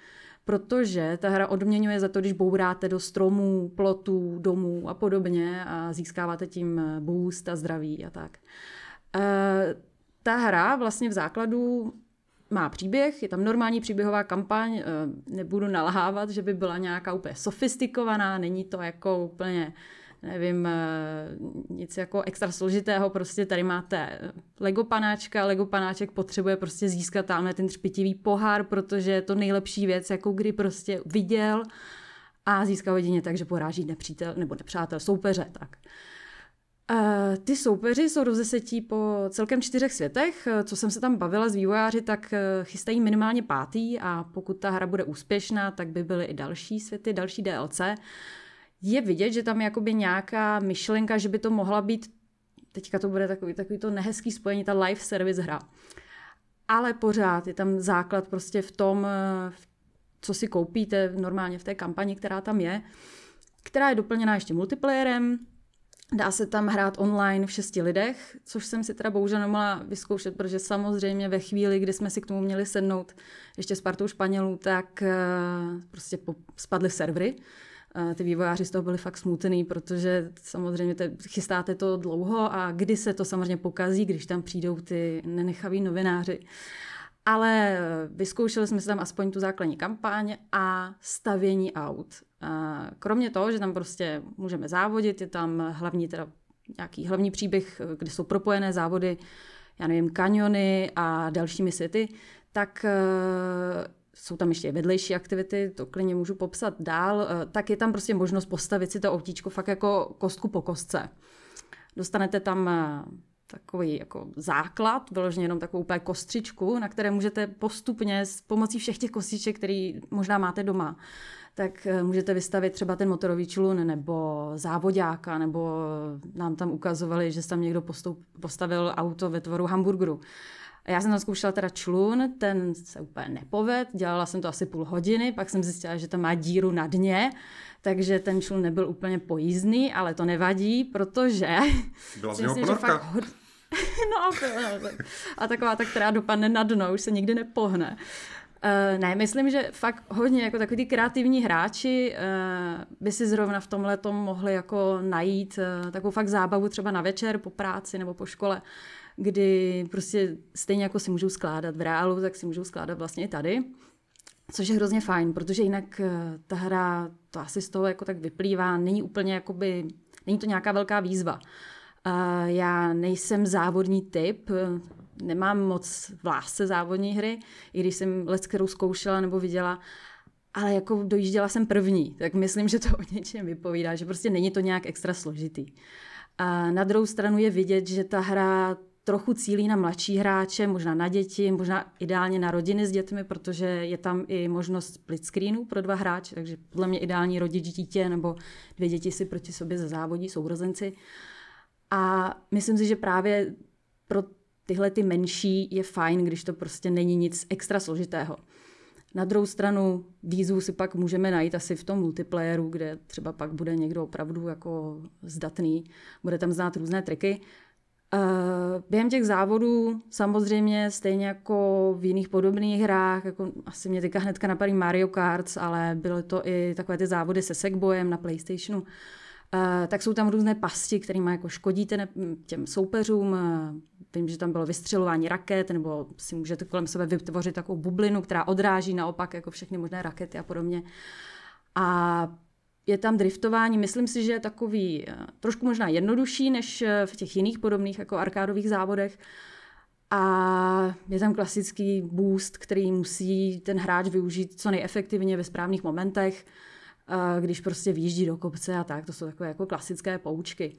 protože ta hra odměňuje za to, když bouráte do stromů, plotů, domů a podobně a získáváte tím boost a zdraví a tak. E, ta hra vlastně v základu má příběh, je tam normální příběhová kampaň, eh, nebudu nalhávat, že by byla nějaká úplně sofistikovaná, není to jako úplně nevím, eh, nic jako extra složitého, prostě tady máte eh, Lego panáčka, Lego panáček potřebuje prostě získat tamhle ten třpitivý pohár, protože je to nejlepší věc, jako kdy prostě viděl a získá jedině tak, že poráží nepřítel, nebo nepřátel, soupeře, tak. Eh, ty soupeři jsou rozesetí po celkem čtyřech světech. Co jsem se tam bavila s vývojáři, tak chystají minimálně pátý a pokud ta hra bude úspěšná, tak by byly i další světy, další DLC je vidět, že tam je jakoby nějaká myšlenka, že by to mohla být, teďka to bude takový, takový to nehezký spojení, ta live service hra. Ale pořád je tam základ prostě v tom, eh, co si koupíte normálně v té kampani, která tam je, která je doplněná ještě multiplayerem, Dá se tam hrát online v šesti lidech, což jsem si teda bohužel nemohla vyzkoušet, protože samozřejmě ve chvíli, kdy jsme si k tomu měli sednout ještě s partou Španělů, tak eh, prostě spadly servery ty vývojáři z toho byli fakt smutný, protože samozřejmě te, chystáte to dlouho a kdy se to samozřejmě pokazí, když tam přijdou ty nenechaví novináři. Ale eh, vyzkoušeli jsme si tam aspoň tu základní kampaň a stavění aut. Kromě toho, že tam prostě můžeme závodit, je tam hlavní teda nějaký hlavní příběh, eh, kde jsou propojené závody, já nevím, kaniony a dalšími světy, tak eh, jsou tam ještě vedlejší aktivity, to klidně můžu popsat dál, eh, tak je tam prostě možnost postavit si to autíčko fakt jako kostku po kostce. Dostanete tam eh, takový jako základ, vyloženě jenom takovou úplně kostřičku, na které můžete postupně s pomocí všech těch kostiček, které možná máte doma, tak eh, můžete vystavit třeba ten motorový člun nebo závodáka, nebo nám tam ukazovali, že tam někdo postup, postavil auto ve tvoru hamburgeru já jsem tam zkoušela teda člun, ten se úplně nepoved, dělala jsem to asi půl hodiny, pak jsem zjistila, že to má díru na dně, takže ten člun nebyl úplně pojízdný, ale to nevadí, protože... Byla z něho myslím, hod... no, A taková ta, která dopadne na dno, už se nikdy nepohne. Uh, ne, myslím, že fakt hodně jako takový ty kreativní hráči uh, by si zrovna v tomhle tom mohli jako najít uh, takovou fakt zábavu třeba na večer po práci nebo po škole. Uh, kdy prostě stejně jako si můžou skládat v reálu, tak si můžou skládat vlastně i tady. Což je hrozně fajn, protože jinak eh, ta hra, to asi z toho jako tak vyplývá, není úplně jakoby, není to nějaká velká výzva. Eh, já nejsem závodní typ, eh, nemám moc v lásce závodní hry, i když jsem let, kterou zkoušela nebo viděla, ale jako dojížděla jsem první, tak myslím, že to o něčem vypovídá, že prostě není to nějak extra složitý. A na druhou stranu je vidět, že ta hra trochu cílí na mladší hráče, možná na děti, možná ideálně na rodiny s dětmi, protože je tam i možnost split screenu pro dva hráče, takže podle mě ideální rodič dítě nebo dvě děti si proti sobě závodí, sourozenci. A myslím si, že právě pro tyhle ty menší je fajn, když to prostě není nic extra složitého. Na druhou stranu výzvu si pak můžeme najít asi v tom multiplayeru, kde třeba pak bude někdo opravdu jako zdatný, bude tam znát různé triky, Eh, během těch závodů samozřejmě stejně jako v jiných podobných hrách, jako asi mě teďka hnedka napadí Mario Kart, ale byly to i takové ty závody se segbojem na Playstationu, eh, tak jsou tam různé pasti, kterými jako škodíte těm soupeřům. Eh, vím, že tam bylo vystřelování raket, nebo si můžete kolem sebe vytvořit takovou bublinu, která odráží naopak jako všechny možné rakety a podobně. A je tam driftování, myslím si, že je takový eh, trošku možná jednodušší než eh, v těch jiných podobných jako arkádových závodech. A je tam klasický boost, který musí ten hráč využít co nejefektivně ve správných momentech, eh, když prostě výjíždí do kopce a tak. To jsou takové jako klasické poučky.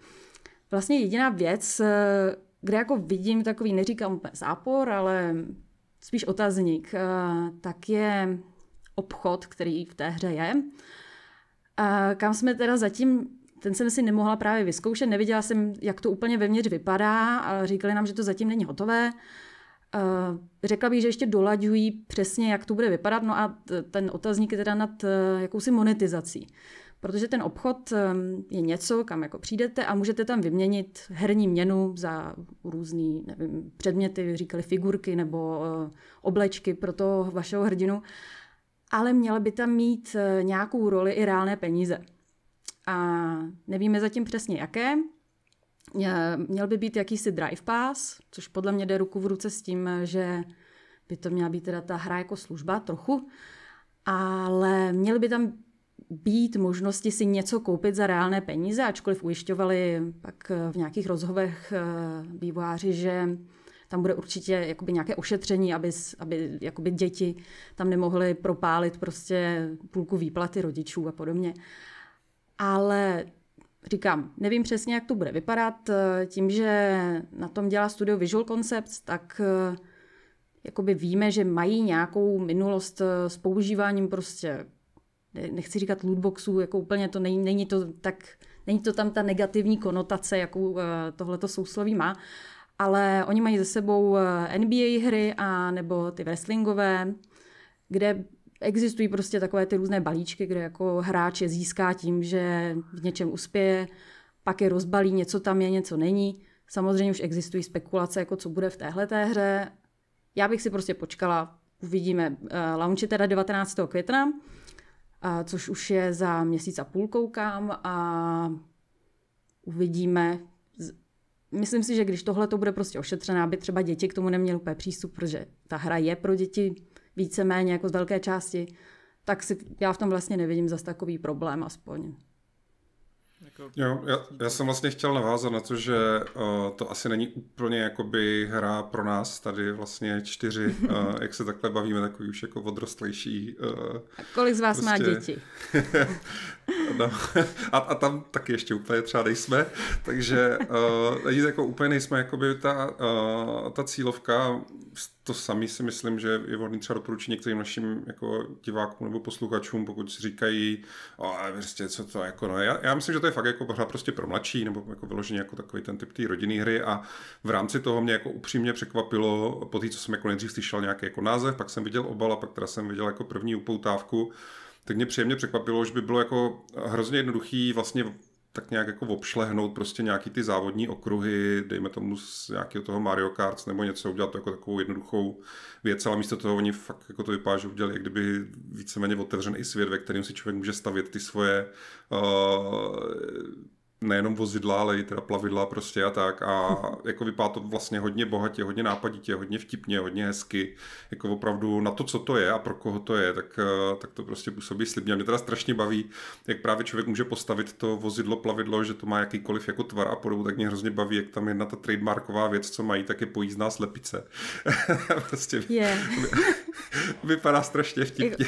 Vlastně jediná věc, kde jako vidím takový, neříkám úplně zápor, ale spíš otazník, tak je obchod, který v té hře je. A kam jsme teda zatím ten jsem si nemohla právě vyzkoušet, neviděla jsem, jak to úplně vevnitř vypadá, ale říkali nám, že to zatím není hotové. Řekla bych, že ještě dolaďují přesně, jak to bude vypadat, no a ten otazník je teda nad eh, jakousi monetizací. Protože ten obchod eh, je něco, kam jako přijdete a můžete tam vyměnit herní měnu za různé předměty, říkali figurky nebo eh, oblečky pro toho vašeho hrdinu ale měla by tam mít eh, nějakou roli i reálné peníze. A nevíme zatím přesně jaké. Eh, měl by být jakýsi drive pass, což podle mě jde ruku v ruce s tím, eh, že by to měla být teda ta hra jako služba trochu, ale měly by tam být možnosti si něco koupit za reálné peníze, ačkoliv ujišťovali pak v nějakých rozhovech vývojáři, že tam bude určitě jakoby nějaké ošetření, aby, aby jakoby děti tam nemohly propálit prostě půlku výplaty rodičů a podobně. Ale říkám, nevím přesně, jak to bude vypadat. Eh, tím, že na tom dělá studio Visual Concepts, tak eh, jakoby víme, že mají nějakou minulost eh, s používáním prostě, nechci říkat lootboxů, jako úplně to není, není to tak, není to tam ta negativní konotace, jakou tohleto sousloví má, ale oni mají ze sebou eh, NBA hry a nebo ty wrestlingové, kde existují prostě takové ty různé balíčky, kde jako hráč je získá tím, že v něčem uspěje, pak je rozbalí, něco tam je, něco není. Samozřejmě už existují spekulace, jako co bude v téhle té hře. Já bych si prostě počkala, uvidíme. Eh, launch je teda 19. května, eh, což už je za měsíc a půl koukám a uvidíme, myslím si, že když tohle to bude prostě ošetřené, aby třeba děti k tomu neměly úplně přístup, protože ta hra je pro děti víceméně jako z velké části, tak si já v tom vlastně nevidím zase takový problém aspoň. Jo, já, já jsem vlastně chtěl navázat na to, že uh, to asi není úplně jakoby hra pro nás tady vlastně čtyři, uh, jak se takhle bavíme, takový už jako odrostlejší. Uh, a kolik z vás prostě... má děti? no, a, a tam taky ještě úplně třeba nejsme, takže uh, jako úplně nejsme jakoby ta, uh, ta cílovka, to sami si myslím, že je vhodný třeba doporučit některým našim jako divákům nebo posluchačům, pokud si říkají, a prostě co to jako, no, já, já myslím, že to je fakt jako hra prostě pro mladší, nebo jako vyloženě jako takový ten typ té rodinné hry a v rámci toho mě jako upřímně překvapilo, po té, co jsem jako nejdřív slyšel nějaký jako název, pak jsem viděl obal a pak teda jsem viděl jako první upoutávku, tak mě příjemně překvapilo, že by bylo jako hrozně jednoduchý vlastně tak nějak jako obšlehnout prostě nějaký ty závodní okruhy, dejme tomu z nějakého toho Mario Kart nebo něco, udělat to jako takovou jednoduchou věc, ale místo toho oni fakt jako to vypadá, že udělali jak kdyby víceméně otevřený svět, ve kterém si člověk může stavět ty svoje uh, nejenom vozidla, ale i teda plavidla prostě a tak. A jako vypadá to vlastně hodně bohatě, hodně nápaditě, hodně vtipně, hodně hezky. Jako opravdu na to, co to je a pro koho to je, tak, eh, tak to prostě působí slibně. A mě teda strašně baví, jak právě člověk může postavit to vozidlo, plavidlo, že to má jakýkoliv jako tvar a podobu, tak mě hrozně baví, jak tam jedna ta trademarková věc, co mají, tak je pojízdná slepice. prostě yeah. vypadá strašně vtipně.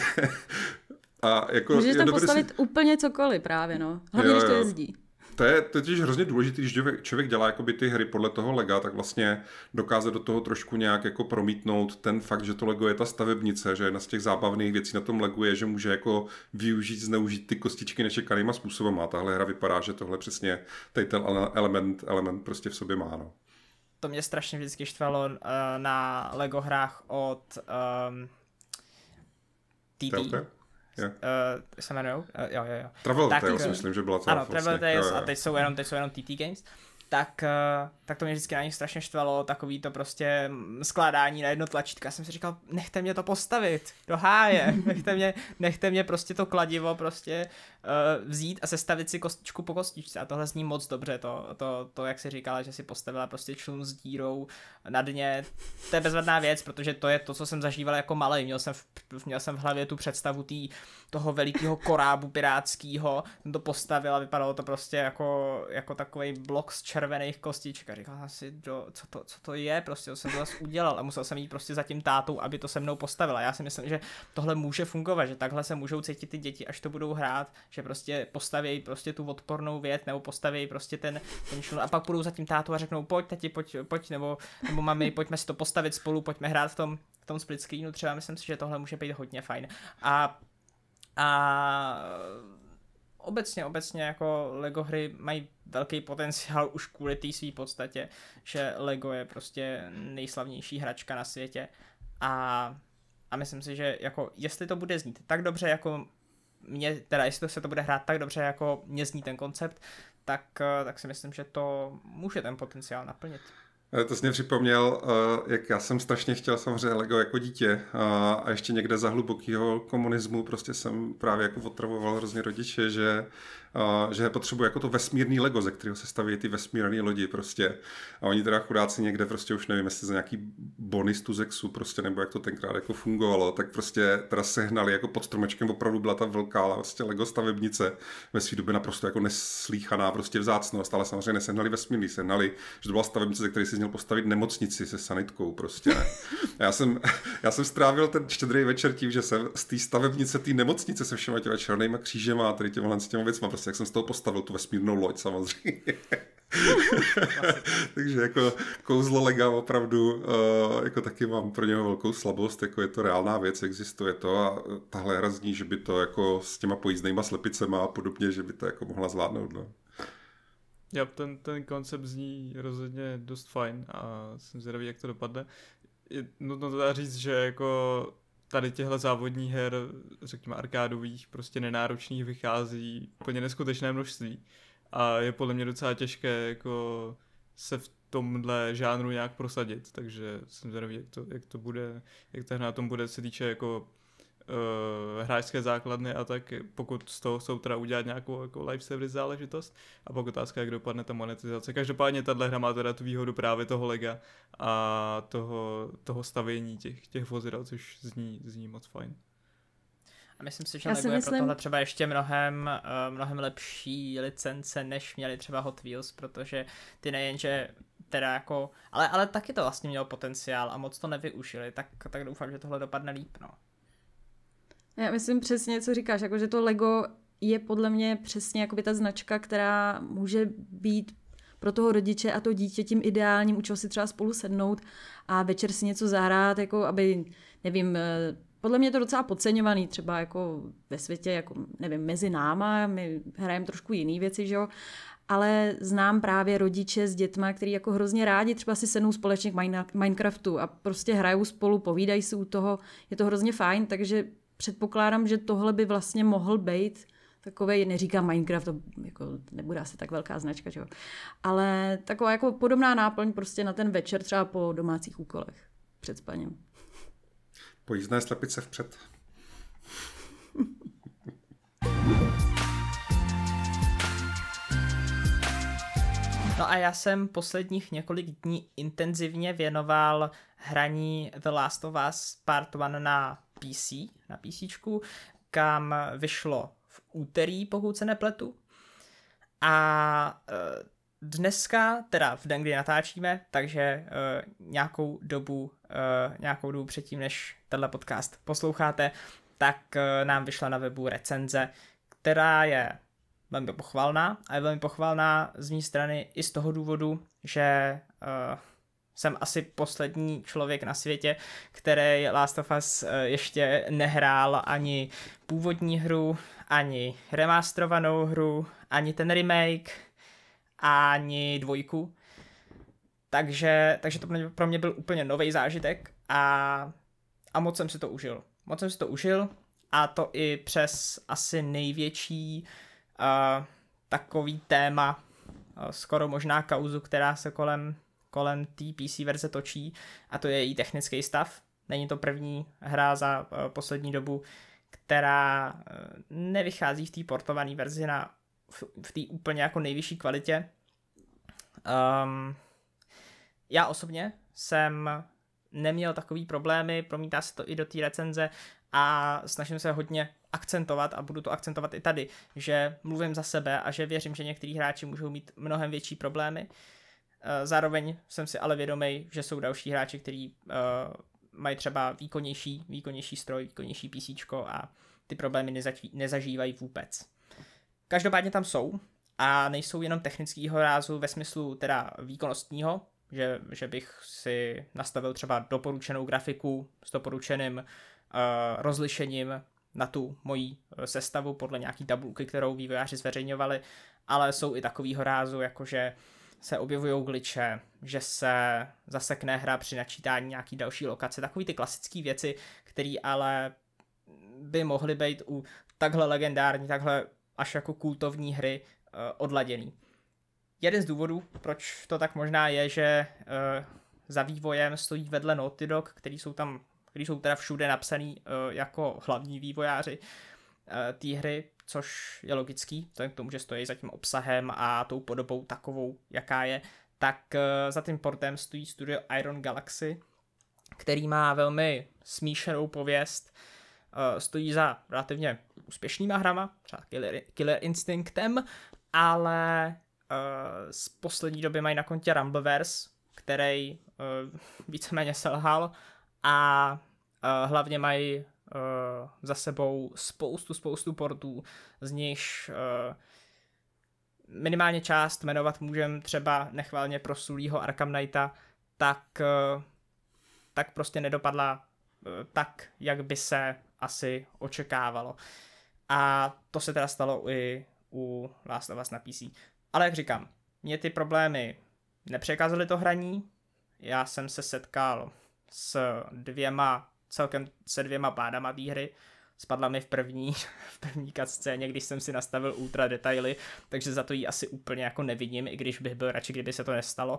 A jako, Můžeš tam postavit si... úplně cokoliv právě, no. Hlavně, jo, když to jezdí. To je totiž hrozně důležité, když člověk dělá jakoby ty hry podle toho lega, tak vlastně dokáže do toho trošku nějak jako promítnout ten fakt, že to lego je ta stavebnice, že jedna z těch zábavných věcí na tom legu je, že může jako využít, zneužít ty kostičky nečekanýma A Tahle hra vypadá, že tohle přesně tady ten element, element prostě v sobě má. No. To mě strašně vždycky štvalo uh, na lego hrách od um, ehm, TD. Yeah. Uh, se jmenují? Uh, jo, jo, jo. Travel tak, Tales, eh, myslím, že byla to. Ano, vlastně. Tales jo, jo. a teď jsou jenom, teď jsou jenom TT Games. Tak, uh, tak to mě vždycky na nich strašně štvalo, takový to prostě mm, skládání na jedno tlačítko. Já jsem si říkal, nechte mě to postavit, do háje, nechte mě, nechte mě prostě to kladivo prostě uh, vzít a sestavit si kostičku po kostičce. A tohle zní moc dobře, to, to, to jak si říkala, že si postavila prostě člun s dírou na dně. To je bezvadná věc, protože to je to, co jsem zažíval jako malý. Měl jsem v, měl jsem v hlavě tu představu tý, toho velikého korábu pirátského. Jsem to postavil a vypadalo to prostě jako, jako takový blok z červených kostiček. A říkal jsem si, do, co, to, co to je, prostě to jsem to zase udělal a musel jsem jít prostě za tím tátou, aby to se mnou postavila. Já si myslím, že tohle může fungovat, že takhle se můžou cítit ty děti, až to budou hrát, že prostě postaví prostě tu odpornou věc nebo postaví prostě ten, ten šlo, a pak budou za tím tátou a řeknou, pojď tati, pojď, pojď nebo nebo mami, pojďme si to postavit spolu, pojďme hrát v tom, v tom split screenu třeba, myslím si, že tohle může být hodně fajn. A, a obecně, obecně jako Lego hry mají velký potenciál už kvůli té své podstatě, že Lego je prostě nejslavnější hračka na světě a, a myslím si, že jako jestli to bude znít tak dobře jako mě, teda jestli to se to bude hrát tak dobře, jako mě zní ten koncept, tak, tak si myslím, že to může ten potenciál naplnit. To jsi mě připomněl, eh, jak já jsem strašně chtěl samozřejmě Lego jako dítě eh, a ještě někde za hlubokýho komunismu prostě jsem právě jako otravoval hrozně rodiče, že že potřebuje jako to vesmírný Lego, ze kterého se staví ty vesmírné lodi prostě. A oni teda chudáci někde prostě už nevím, jestli za nějaký bonus tu Zexu prostě, nebo jak to tenkrát jako fungovalo, tak prostě teda sehnali jako pod stromečkem opravdu byla ta velká prostě Lego stavebnice ve své době naprosto jako neslíchaná prostě vzácnost, ale samozřejmě nesehnali vesmírný, sehnali, že to byla stavebnice, ze které si měl postavit nemocnici se sanitkou prostě. Ne? já jsem, já jsem strávil ten štědrý večer tím, že jsem z té stavebnice, té nemocnice se všema těma černýma křížema a tady těma, těma věcma prostě prostě, jak jsem z toho postavil tu vesmírnou loď samozřejmě. Takže jako kouzlo lega opravdu, uh, jako taky mám pro něho velkou slabost, jako je to reálná věc, existuje to a tahle hra zní, že by to jako s těma pojízdnýma slepicema a podobně, že by to jako mohla zvládnout, no. Já ten, ten koncept zní rozhodně dost fajn a jsem zvědavý, jak to dopadne. Je nutno teda říct, že jako tady těchto závodních her, řekněme arkádových, prostě nenáročných vychází úplně neskutečné množství. A je podle mě docela těžké jako se v tomhle žánru nějak prosadit, takže jsem zvědavý, jak to, jak to bude, jak ta hra na tom bude, se týče jako uh, hráčské základny a tak, pokud z toho jsou teda udělat nějakou jako live service záležitost a pokud otázka, jak dopadne ta monetizace. Každopádně tahle hra má teda tu výhodu právě toho lega a toho, toho stavění těch, těch vozidel, což zní, zní moc fajn. A myslím si, že Já je myslím... pro tohle třeba ještě mnohem, eh, mnohem lepší licence, než měli třeba Hot Wheels, protože ty nejenže teda jako, ale, ale taky to vlastně mělo potenciál a moc to nevyužili, tak, tak doufám, že tohle dopadne líp, no. Já myslím přesně, co říkáš, jako že to Lego je podle mě přesně jakoby ta značka, která může být pro toho rodiče a to dítě tím ideálním, u čeho si třeba spolu sednout a večer si něco zahrát, jako aby, nevím, eh, podle mě je to docela podceňovaný třeba jako ve světě, jako nevím, mezi náma, my hrajeme trošku jiný věci, že jo, ale znám právě rodiče s dětma, který jako hrozně rádi třeba si sednou společně k Minecraftu a prostě hrajou spolu, povídají si u toho, je to hrozně fajn, takže předpokládám, že tohle by vlastně mohl být takový, neříkám Minecraft, to jako nebude asi tak velká značka, že jo? ale taková jako podobná náplň prostě na ten večer třeba po domácích úkolech před spaním. Pojízdné slepice vpřed. No a já jsem posledních několik dní intenzivně věnoval hraní The Last of Us Part 1 na PC, na PC, kam vyšlo v úterý, pokud se nepletu. A e, dneska, teda v den, kdy natáčíme, takže e, nějakou dobu, e, nějakou dobu předtím, než tenhle podcast posloucháte, tak nám vyšla na webu recenze, která je velmi pochvalná a je velmi pochvalná z mé strany i z toho důvodu, že uh, jsem asi poslední člověk na světě, který Last of Us eh, ještě nehrál ani původní hru, ani remasterovanou hru, ani ten remake, ani dvojku. Takže, takže to pro mě byl úplně nový zážitek a, a moc jsem si to užil. Moc jsem si to užil a to i přes asi největší uh, takový téma, uh, skoro možná kauzu, která se kolem kolem té PC verze točí a to je její technický stav. Není to první hra za eh, poslední dobu, která eh, nevychází v té portované verzi na, v, v té úplně jako nejvyšší kvalitě. Um, já osobně jsem neměl takový problémy, promítá se to i do té recenze a snažím se hodně akcentovat a budu to akcentovat i tady, že mluvím za sebe a že věřím, že některý hráči můžou mít mnohem větší problémy. Uh, Eh, zároveň jsem si ale vědomý, že jsou další hráči, kteří uh, eh, mají třeba výkonnější, výkonnější stroj, výkonnější PC a ty problémy nezažívají vůbec. Každopádně tam jsou a nejsou jenom technického rázu ve smyslu teda výkonnostního, že, že bych si nastavil třeba doporučenou grafiku s doporučeným uh, rozlišením na tu moji sestavu podle nějaký tabulky, kterou vývojáři zveřejňovali, ale jsou i takovýho rázu, jakože uh, se objevují gliče, že se zasekne hra při načítání nějaký další lokace, takové ty klasické věci, které ale by mohly být u takhle legendární, takhle až jako kultovní hry eh, odladěný. Jeden z důvodů, proč to tak možná je, že eh, za vývojem stojí vedle Naughty Dog, který jsou tam který jsou teda všude napsaný eh, jako hlavní vývojáři, Eh, té hry, což je logický, vzhledem k tomu, že stojí za tím obsahem a tou podobou takovou, jaká je, tak eh, za tím portem stojí studio Iron Galaxy, který má velmi smíšenou pověst, eh, stojí za relativně úspěšnýma hrama, třeba Killer, Killer Instinctem, ale z poslední doby mají na kontě Rumbleverse, který víceméně selhal a hlavně mají uh, za sebou spoustu, spoustu portů, z nichž uh, minimálně část jmenovat můžem třeba nechválně Sulího Arkham Knighta, tak, uh, tak prostě nedopadla uh, tak, jak by se asi očekávalo. A to se teda stalo i u Last of Us na PC. Ale jak říkám, mě ty problémy nepřekázaly to hraní, já jsem se setkal s dvěma celkem se dvěma pádama té hry. Spadla mi v první, v první scéně, když jsem si nastavil ultra detaily, takže za to ji asi úplně jako nevidím, i když bych byl radši, kdyby se to nestalo.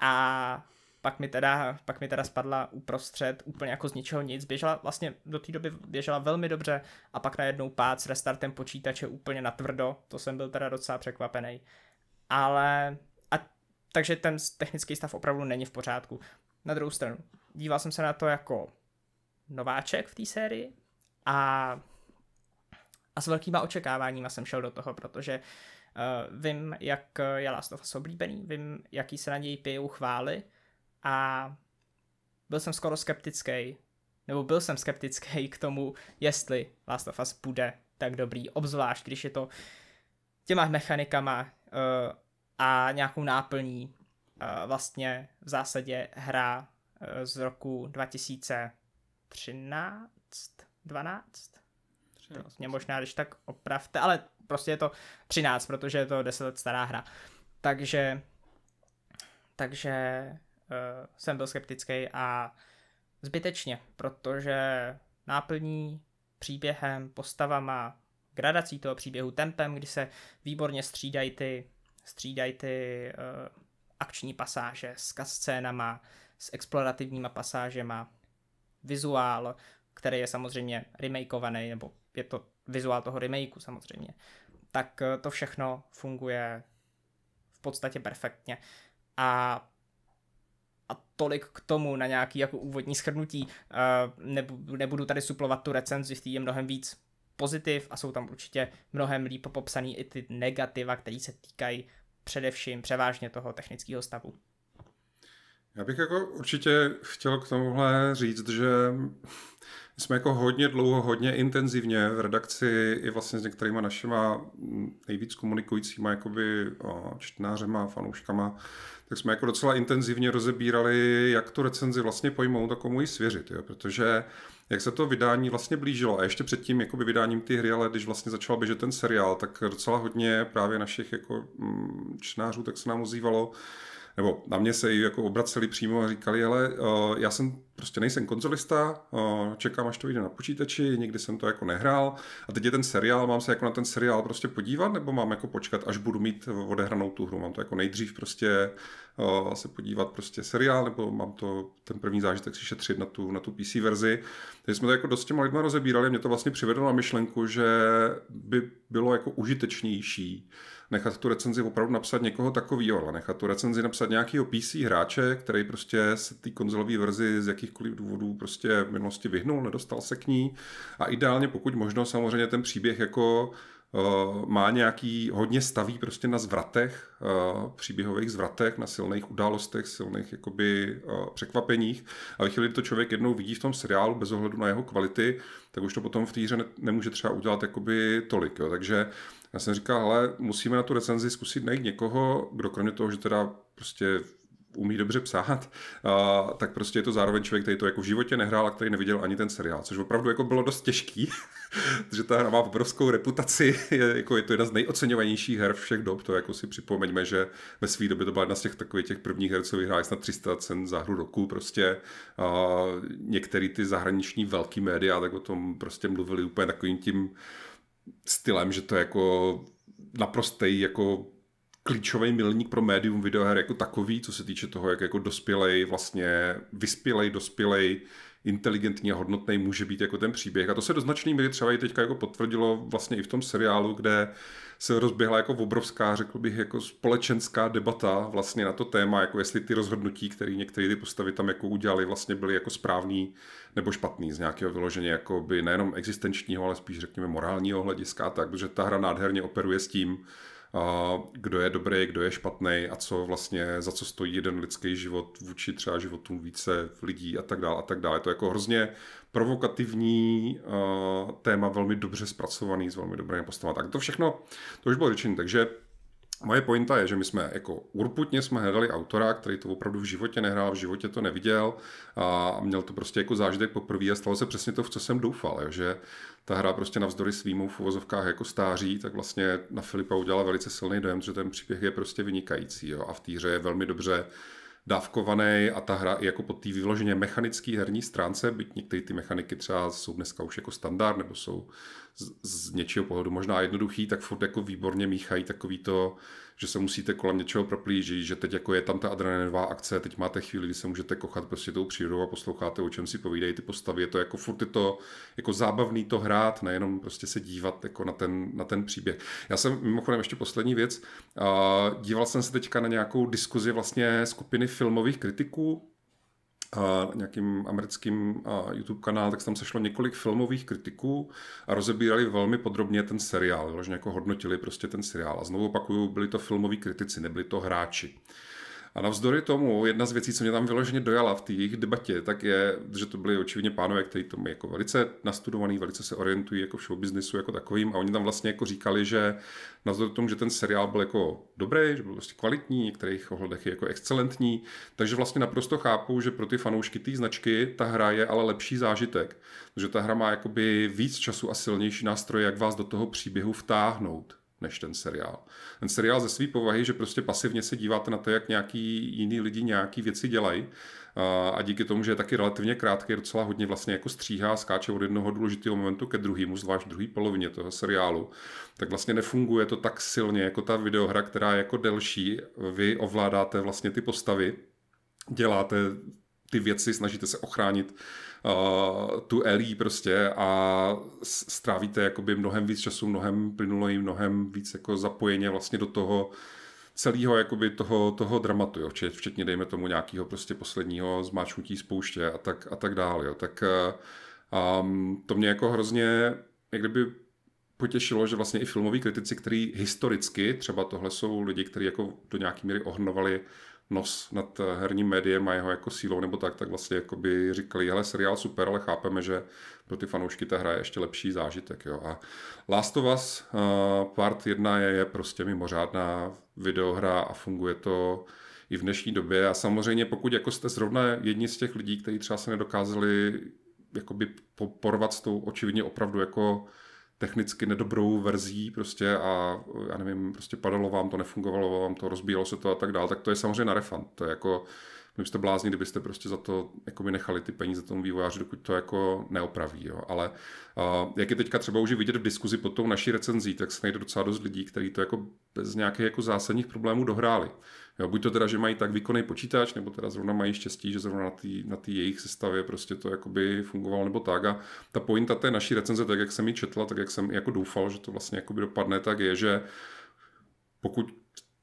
A pak mi teda, pak mi teda spadla uprostřed úplně jako z ničeho nic. Běžela vlastně do té doby běžela velmi dobře a pak najednou pád s restartem počítače úplně natvrdo. To jsem byl teda docela překvapený. Ale a, takže ten technický stav opravdu není v pořádku. Na druhou stranu, díval jsem se na to jako nováček v té sérii a, a s velkýma očekáváníma jsem šel do toho, protože uh, vím, jak je Last of Us oblíbený, vím, jaký se na něj pijou chvály a byl jsem skoro skeptický, nebo byl jsem skeptický k tomu, jestli Last of Us bude tak dobrý, obzvlášť když je to těma mechanikama uh, a nějakou náplní uh, vlastně v zásadě hra uh, z roku 2000 13, 12. 13. Mě možná, když tak opravte, ale prostě je to 13, protože je to 10 let stará hra. Takže, takže uh, jsem byl skeptický a zbytečně, protože náplní, příběhem, postavama, gradací toho příběhu, tempem, kdy se výborně střídají ty, střídají ty uh, akční pasáže s kascénama, s explorativníma pasážema, vizuál, který je samozřejmě remakeovaný, nebo je to vizuál toho remakeu samozřejmě, tak eh, to všechno funguje v podstatě perfektně. A a tolik k tomu na nějaký jako úvodní schrnutí. Eh, nebudu tady suplovat tu recenzi, v je mnohem víc pozitiv a jsou tam určitě mnohem líp popsaný i ty negativa, které se týkají především převážně toho technického stavu. Já bych jako určitě chtěl k tomuhle říct, že jsme jako hodně dlouho, hodně intenzivně v redakci i vlastně s některýma našima nejvíc komunikujícíma jakoby eh, čtenářema, fanouškama, tak jsme jako docela intenzivně rozebírali, jak tu recenzi vlastně pojmout a komu ji svěřit, jo? protože jak se to vydání vlastně blížilo a ještě před tím jakoby vydáním ty hry, ale když vlastně začal běžet ten seriál, tak docela hodně právě našich jako mm, čtenářů tak se nám ozývalo, nebo na mě se jako obraceli přímo a říkali, ale eh, já jsem prostě nejsem konzolista, eh, čekám, až to vyjde na počítači, nikdy jsem to jako nehrál a teď je ten seriál, mám se jako na ten seriál prostě podívat, nebo mám jako počkat, až budu mít odehranou tu hru, mám to jako nejdřív prostě eh, se podívat prostě seriál, nebo mám to ten první zážitek si šetřit na tu, na tu PC verzi. Takže jsme to jako dost těma lidma rozebírali, mě to vlastně přivedlo na myšlenku, že by bylo jako užitečnější nechat tu recenzi opravdu napsat někoho takového, ale nechat tu recenzi napsat nějakého PC hráče, který prostě se té konzolové verzi z jakýchkoliv důvodů prostě v minulosti vyhnul, nedostal se k ní a ideálně pokud možno samozřejmě ten příběh jako Uh, má nějaký, hodně staví prostě na zvratech, uh, příběhových zvratech, na silných událostech, silných jakoby uh, překvapeních. A ve chvíli, kdy to člověk jednou vidí v tom seriálu bez ohledu na jeho kvality, tak už to potom v té hře ne, nemůže třeba udělat jakoby tolik. Jo. Takže uh, já jsem říkal, ale musíme na tu recenzi zkusit najít někoho, kdo kromě toho, že teda prostě umí dobře psát, a, tak prostě je to zároveň člověk, který to jako v životě nehrál a který neviděl ani ten seriál, což opravdu jako bylo dost těžký, že ta hra má obrovskou reputaci, je, jako je to jedna z nejoceňovanějších her všech dob, to jako si připomeňme, že ve své době to byla jedna z těch takových těch prvních her, co vyhráli snad 300 cen za hru roku, prostě a, některý ty zahraniční velký média tak o tom prostě mluvili úplně takovým tím stylem, že to je jako naprostej jako klíčový milník pro médium videoher jako takový, co se týče toho, jak jako dospělej, vlastně vyspělej, dospělej inteligentní a hodnotný může být jako ten příběh. A to se do značné míry třeba i teďka jako potvrdilo vlastně i v tom seriálu, kde se rozběhla jako obrovská, řekl bych, jako společenská debata vlastně na to téma, jako jestli ty rozhodnutí, které některé ty postavy tam jako udělali, vlastně byly jako správný nebo špatný z nějakého vyloženě jako by nejenom existenčního, ale spíš řekněme morálního hlediska, tak, protože ta hra nádherně operuje s tím, kdo je dobrý, kdo je špatný a co vlastně, za co stojí jeden lidský život vůči třeba životům více lidí a tak dále a tak dále. To je jako hrozně provokativní téma, velmi dobře zpracovaný, s velmi dobrým postavami. Tak to všechno, to už bylo řečeno, takže moje pointa je, že my jsme jako urputně jsme hledali autora, který to opravdu v životě nehrál, v životě to neviděl a měl to prostě jako zážitek poprvé a stalo se přesně to, v co jsem doufal, jo, že ta hra prostě navzdory svým v uvozovkách jako stáří, tak vlastně na Filipa udělala velice silný dojem, že ten příběh je prostě vynikající jo, a v té hře je velmi dobře dávkovaný a ta hra i jako po té vyloženě mechanické herní stránce, byť některé ty mechaniky třeba jsou dneska už jako standard nebo jsou z, z něčího pohledu možná jednoduchý, tak furt jako výborně míchají takový to, že se musíte kolem něčeho proplížit, že teď jako je tam ta adrenalinová akce, teď máte chvíli, kdy se můžete kochat prostě tou přírodou a posloucháte, o čem si povídají ty postavy. Je to jako furt je to jako zábavný to hrát, nejenom prostě se dívat jako na ten, na ten příběh. Já jsem mimochodem ještě poslední věc, díval jsem se teďka na nějakou diskuzi vlastně skupiny filmových kritiků, a nějakým americkým YouTube kanál, tak tam sešlo několik filmových kritiků a rozebírali velmi podrobně ten seriál, vyloženě jako hodnotili prostě ten seriál. A znovu opakuju, byli to filmoví kritici, nebyli to hráči. A navzdory tomu, jedna z věcí, co mě tam vyloženě dojala v té jejich debatě, tak je, že to byli očividně pánové, kteří tomu jako velice nastudovaný, velice se orientují jako v showbiznisu jako takovým a oni tam vlastně jako říkali, že navzdory tomu, že ten seriál byl jako dobrý, že byl vlastně kvalitní, v některých ohledech je jako excelentní, takže vlastně naprosto chápu, že pro ty fanoušky té značky ta hra je ale lepší zážitek, že ta hra má jakoby víc času a silnější nástroje, jak vás do toho příběhu vtáhnout než ten seriál. Ten seriál ze své povahy, že prostě pasivně se díváte na to, jak nějaký jiný lidi nějaký věci dělají a díky tomu, že je taky relativně krátký, docela hodně vlastně jako stříhá, skáče od jednoho důležitého momentu ke druhému, zvlášť druhé polovině toho seriálu, tak vlastně nefunguje to tak silně jako ta videohra, která je jako delší. Vy ovládáte vlastně ty postavy, děláte ty věci, snažíte se ochránit Eh, tu Elí prostě a strávíte jakoby mnohem víc času, mnohem jim mnohem víc jako zapojeně vlastně do toho celého jakoby toho, toho dramatu, jo, včetně dejme tomu nějakého prostě posledního zmáčnutí spouště a tak, a tak dále, jo. tak um, to mě jako hrozně jak kdyby potěšilo, že vlastně i filmoví kritici, kteří historicky, třeba tohle jsou lidi, kteří jako do nějaké míry ohrnovali nos nad eh, herním médiem a jeho jako sílou nebo tak, tak vlastně jako by říkali, hele, seriál super, ale chápeme, že pro ty fanoušky ta hra je ještě lepší zážitek. Jo. A Last of Us eh, Part 1 je, je prostě mimořádná videohra a funguje to i v dnešní době. A samozřejmě pokud jako jste zrovna jedni z těch lidí, kteří třeba se nedokázali jakoby porvat s tou očividně opravdu jako technicky nedobrou verzí prostě a já nevím, prostě padalo vám to, nefungovalo vám to, rozbíjelo se to a tak dále, tak to je samozřejmě na refund. To je jako vy byste blázni, kdybyste prostě za to jako by nechali ty peníze tomu vývojáři, dokud to jako neopraví. Jo. Ale uh, jak je teďka třeba už vidět v diskuzi pod tou naší recenzí, tak se najde docela dost lidí, kteří to jako bez nějakých jako zásadních problémů dohráli. Jo, buď to teda, že mají tak výkonný počítač, nebo teda zrovna mají štěstí, že zrovna na té na jejich sestavě prostě to jakoby fungovalo nebo tak. A ta pointa té naší recenze, tak jak jsem ji četla, tak jak jsem jako doufal, že to vlastně jakoby dopadne, tak je, že pokud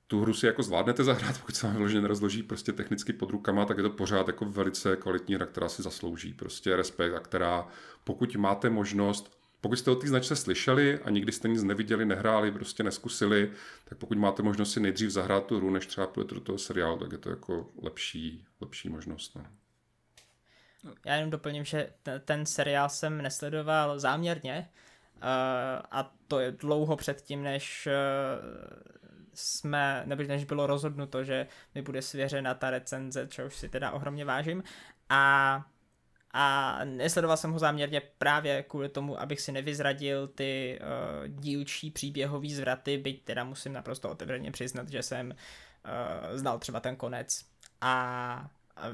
tu hru si jako zvládnete zahrát, pokud se vám vyloženě nerozloží prostě technicky pod rukama, tak je to pořád jako velice kvalitní hra, která si zaslouží prostě respekt a která, pokud máte možnost, pokud jste o té značce slyšeli a nikdy jste nic neviděli, nehráli, prostě neskusili, tak pokud máte možnost si nejdřív zahrát tu hru, než třeba půjdete do toho seriálu, tak je to jako lepší, lepší možnost. No. no já jenom doplním, že ten, seriál jsem nesledoval záměrně uh, a to je dlouho předtím, než eh, jsme, nebo než bylo rozhodnuto, že mi bude svěřena ta recenze, což si teda ohromně vážím. A a nesledoval jsem ho záměrně právě kvůli tomu, abych si nevyzradil ty uh, dílčí příběhové zvraty, byť teda musím naprosto otevřeně přiznat, že jsem uh, znal třeba ten konec a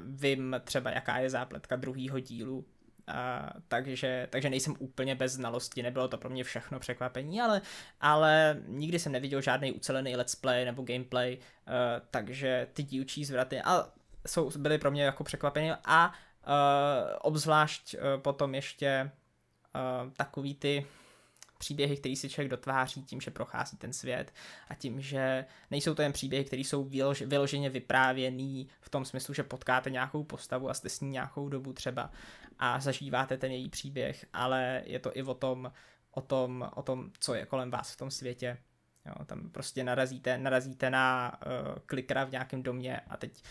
vím třeba, jaká je zápletka druhého dílu a, takže, takže nejsem úplně bez znalosti, nebylo to pro mě všechno překvapení, ale, ale nikdy jsem neviděl žádný ucelený let's play nebo gameplay, uh, takže ty dílčí zvraty a jsou, byly pro mě jako překvapení a uh, obzvlášť uh, potom ještě uh, takový ty příběhy, který si člověk dotváří tím, že prochází ten svět a tím, že nejsou to jen příběhy, které jsou vyloženě vyprávěný v tom smyslu, že potkáte nějakou postavu a jste s ní nějakou dobu třeba a zažíváte ten její příběh, ale je to i o tom, o tom, o tom co je kolem vás v tom světě. Jo, tam prostě narazíte, narazíte na uh, klikra v nějakém domě a teď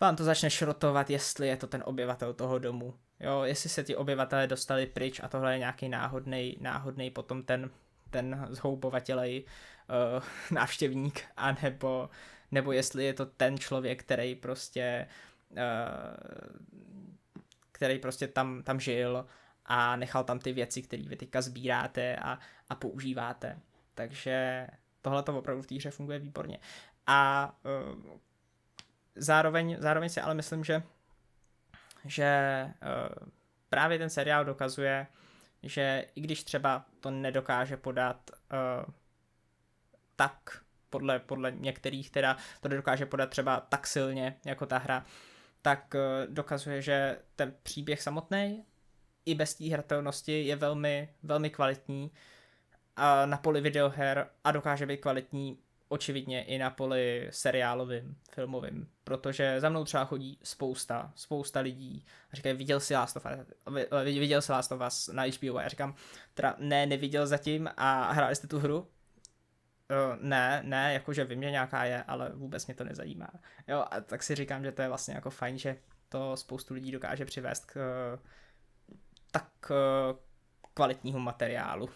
vám to začne šrotovat, jestli je to ten obyvatel toho domu, Jo, jestli se ti obyvatelé dostali pryč a tohle je nějaký náhodný, náhodný potom ten, ten zhoubovatělej uh, eh, návštěvník, anebo, nebo jestli je to ten člověk, který prostě uh, který prostě tam, tam žil a nechal tam ty věci, které vy teďka sbíráte a, a používáte. Takže tohle to opravdu v té hře funguje výborně. A uh, zároveň, zároveň si ale myslím, že že eh, právě ten seriál dokazuje, že i když třeba to nedokáže podat eh, tak, podle, podle některých teda to dokáže podat třeba tak silně jako ta hra, tak eh, dokazuje, že ten příběh samotný i bez té hratelnosti je velmi, velmi kvalitní a na poli videoher a dokáže být kvalitní očividně i na poli seriálovým, filmovým, protože za mnou třeba chodí spousta, spousta lidí a říkají, viděl jsi Last of Us, viděl jsi Last of Us na HBO a já říkám, teda ne, neviděl zatím a hráli jste tu hru? Uh, ne, ne, jakože vím, že nějaká je, ale vůbec mě to nezajímá. Jo, a tak si říkám, že to je vlastně jako fajn, že to spoustu lidí dokáže přivést k tak uh, eh, kvalitního materiálu.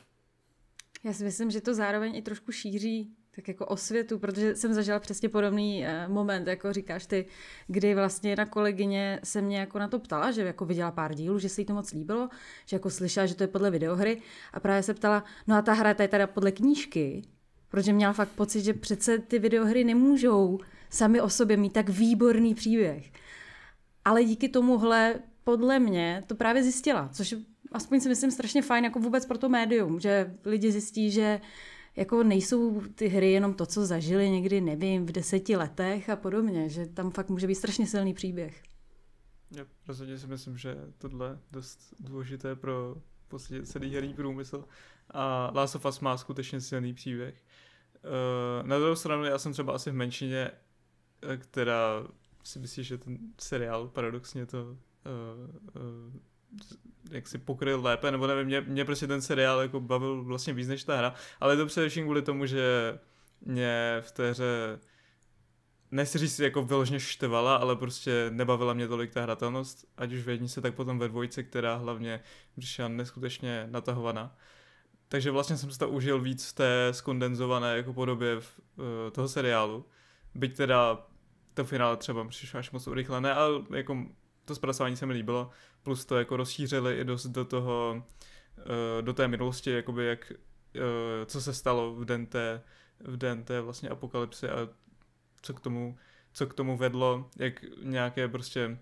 Já si myslím, že to zároveň i trošku šíří tak jako osvětu, protože jsem zažila přesně podobný eh, moment, jako říkáš ty, kdy vlastně jedna kolegyně se mě jako na to ptala, že jako viděla pár dílů, že se jí to moc líbilo, že jako slyšela, že to je podle videohry a právě se ptala, no a ta hra je teda podle knížky, protože měla fakt pocit, že přece ty videohry nemůžou sami o sobě mít tak výborný příběh. Ale díky tomuhle podle mě to právě zjistila, což aspoň si myslím strašně fajn jako vůbec pro to médium, že lidi zjistí, že uh, jako nejsou ty hry jenom to, co zažili někdy, nevím, v deseti letech a podobně, že tam fakt může být strašně silný příběh. Já rozhodně si myslím, že tohle je dost důležité pro prostě celý herní průmysl a Last of Us má skutečně silný příběh. Eh, na druhou stranu já jsem třeba asi v menšině, eh, která si myslí, že ten seriál paradoxně to eh, jak si pokryl lépe, nebo nevím, mě, mě prostě ten seriál jako bavil vlastně víc než ta hra, ale je to především kvůli tomu, že mě v té hře nechci říct jako vyložně štvala, ale prostě nebavila mě tolik ta hratelnost, ať už v se tak potom ve dvojce, která hlavně přišla neskutečně natahovaná. Takže vlastně jsem se to užil víc v té skondenzované jako podobě v, uh, toho seriálu. Byť teda to finále třeba přišlo až moc urychlené, ale jako to zpracování se mi líbilo, plus to jako rozšířili i dost do toho, eh, do té minulosti, jakoby jak, eh, co se stalo v den té, v den té vlastně apokalypsy a co k tomu, co k tomu vedlo, jak nějaké prostě,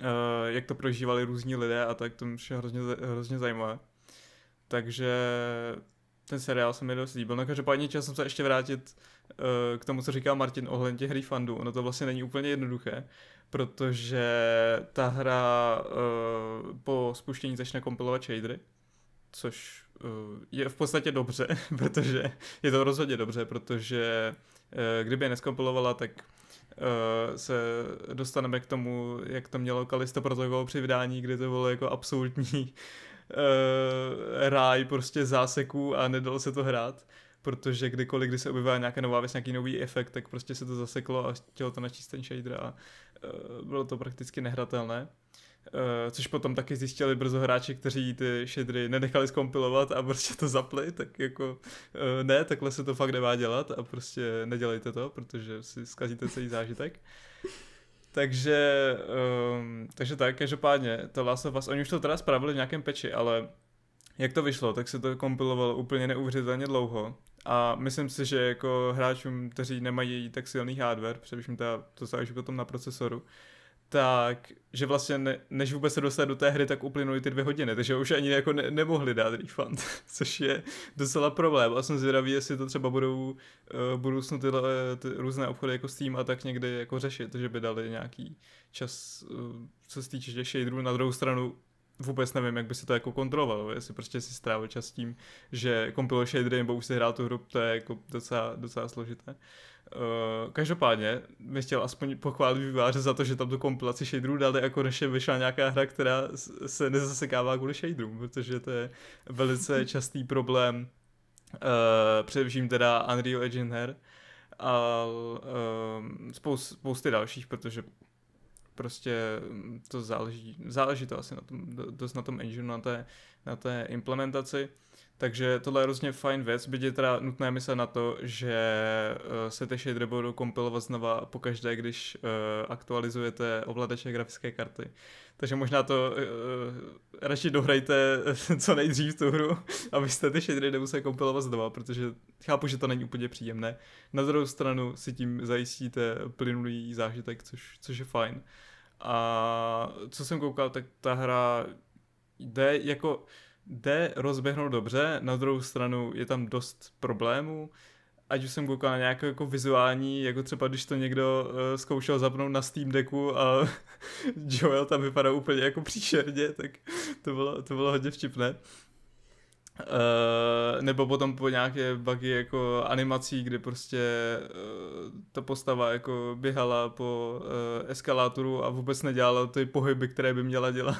eh, jak to prožívali různí lidé a tak, to mě je hrozně, hrozně zajímavé. Takže ten seriál se mi dost líbil. No každopádně chtěl jsem se ještě vrátit k tomu, co říkal Martin ohledně hry fandů. Ono to vlastně není úplně jednoduché, protože ta hra uh, po spuštění začne kompilovat shadery, což uh, je v podstatě dobře, protože je to rozhodně dobře, protože uh, kdyby je neskompilovala, tak se dostaneme k tomu, jak to mělo Kalisto protokol při vydání, kdy to bylo jako absolutní ráj prostě záseků a nedalo se to hrát protože kdykoliv, kdy se objevila nějaká nová věc, nějaký nový efekt, tak prostě se to zaseklo a chtělo to načíst ten shader a Eh, bylo to prakticky nehratelné. Eh, což potom taky zjistili brzo hráči, kteří ty šedry nenechali skompilovat a prostě to zapli, tak jako eh, ne, takhle se to fakt nemá dělat a prostě nedělejte to, protože si zkazíte celý zážitek. Takže, um, takže tak, každopádně, to Last of Us, oni už to teda spravili v nějakém peči, ale jak to vyšlo, tak se to kompilovalo úplně neuvěřitelně dlouho. A myslím si, že jako hráčům, kteří nemají tak silný hardware, především ta, to záleží potom na procesoru, tak, že vlastně ne, než vůbec se dostat do té hry, tak uplynuly ty dvě hodiny, takže už ani jako ne, nemohli dát refund, což je docela problém a jsem zvědavý, jestli to třeba budou uh, budoucnu tyhle ty různé obchody jako s tím a tak někdy jako řešit, že by dali nějaký čas, uh, co se týče shaderů, na druhou stranu vůbec nevím, jak by se to jako kontrolovalo, jestli prostě si strávil čas tím, že kompiluješ shadery nebo už si hrál tu hru, to je jako docela, docela složité. Uh, každopádně bych chtěl aspoň pochválit výváře za to, že tam tu kompilaci shaderů dali, jako než je vyšla nějaká hra, která se nezasekává kvůli shaderům, protože to je velice častý problém, uh, především teda Unreal Engine her, a uh, spousty dalších, protože prostě mm, to záleží, záleží to asi na tom, dost na tom engine na té, na té implementaci. Takže tohle je hrozně fajn věc, byť je teda nutné myslet na to, že eh, se ty shadery budou kompilovat znova pokaždé, když eh, aktualizujete ovladače grafické karty. Takže možná to eh, radši dohrajte co nejdřív tu hru, abyste ty shadery nemuseli kompilovat znova, protože chápu, že to není úplně příjemné. Na druhou stranu si tím zajistíte plynulý zážitek, což, což je fajn. A co jsem koukal, tak ta hra jde jako jde rozběhnout dobře, na druhou stranu je tam dost problémů, ať už jsem koukal na nějaké jako vizuální, jako třeba když to někdo uh, zkoušel zapnout na Steam Decku a Joel tam vypadá úplně jako příšerně, tak to bylo, to bylo hodně vtipné. Uh, nebo potom po nějaké bugy jako animací, kdy prostě uh, ta postava jako běhala po uh, eskalátoru a vůbec nedělala ty pohyby, které by měla dělat.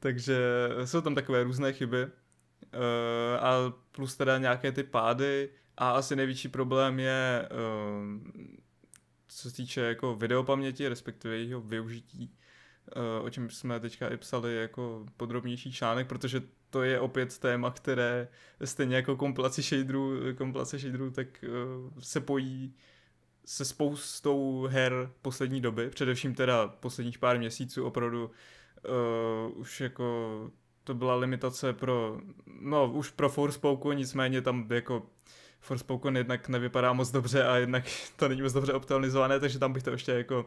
Takže jsou tam takové různé chyby eh, a plus teda nějaké ty pády a asi největší problém je eh, co se týče jako videopaměti, respektive jejího využití, eh, o čem jsme teďka i psali jako podrobnější článek, protože to je opět téma, které stejně jako komplace shaderů, komplace shaderů tak se pojí se spoustou her poslední doby, především teda posledních pár měsíců opravdu uh, už jako to byla limitace pro, no už pro Forspoken, nicméně tam jako Forspoken jednak nevypadá moc dobře a jednak to není moc dobře optimalizované, takže tam bych to ještě jako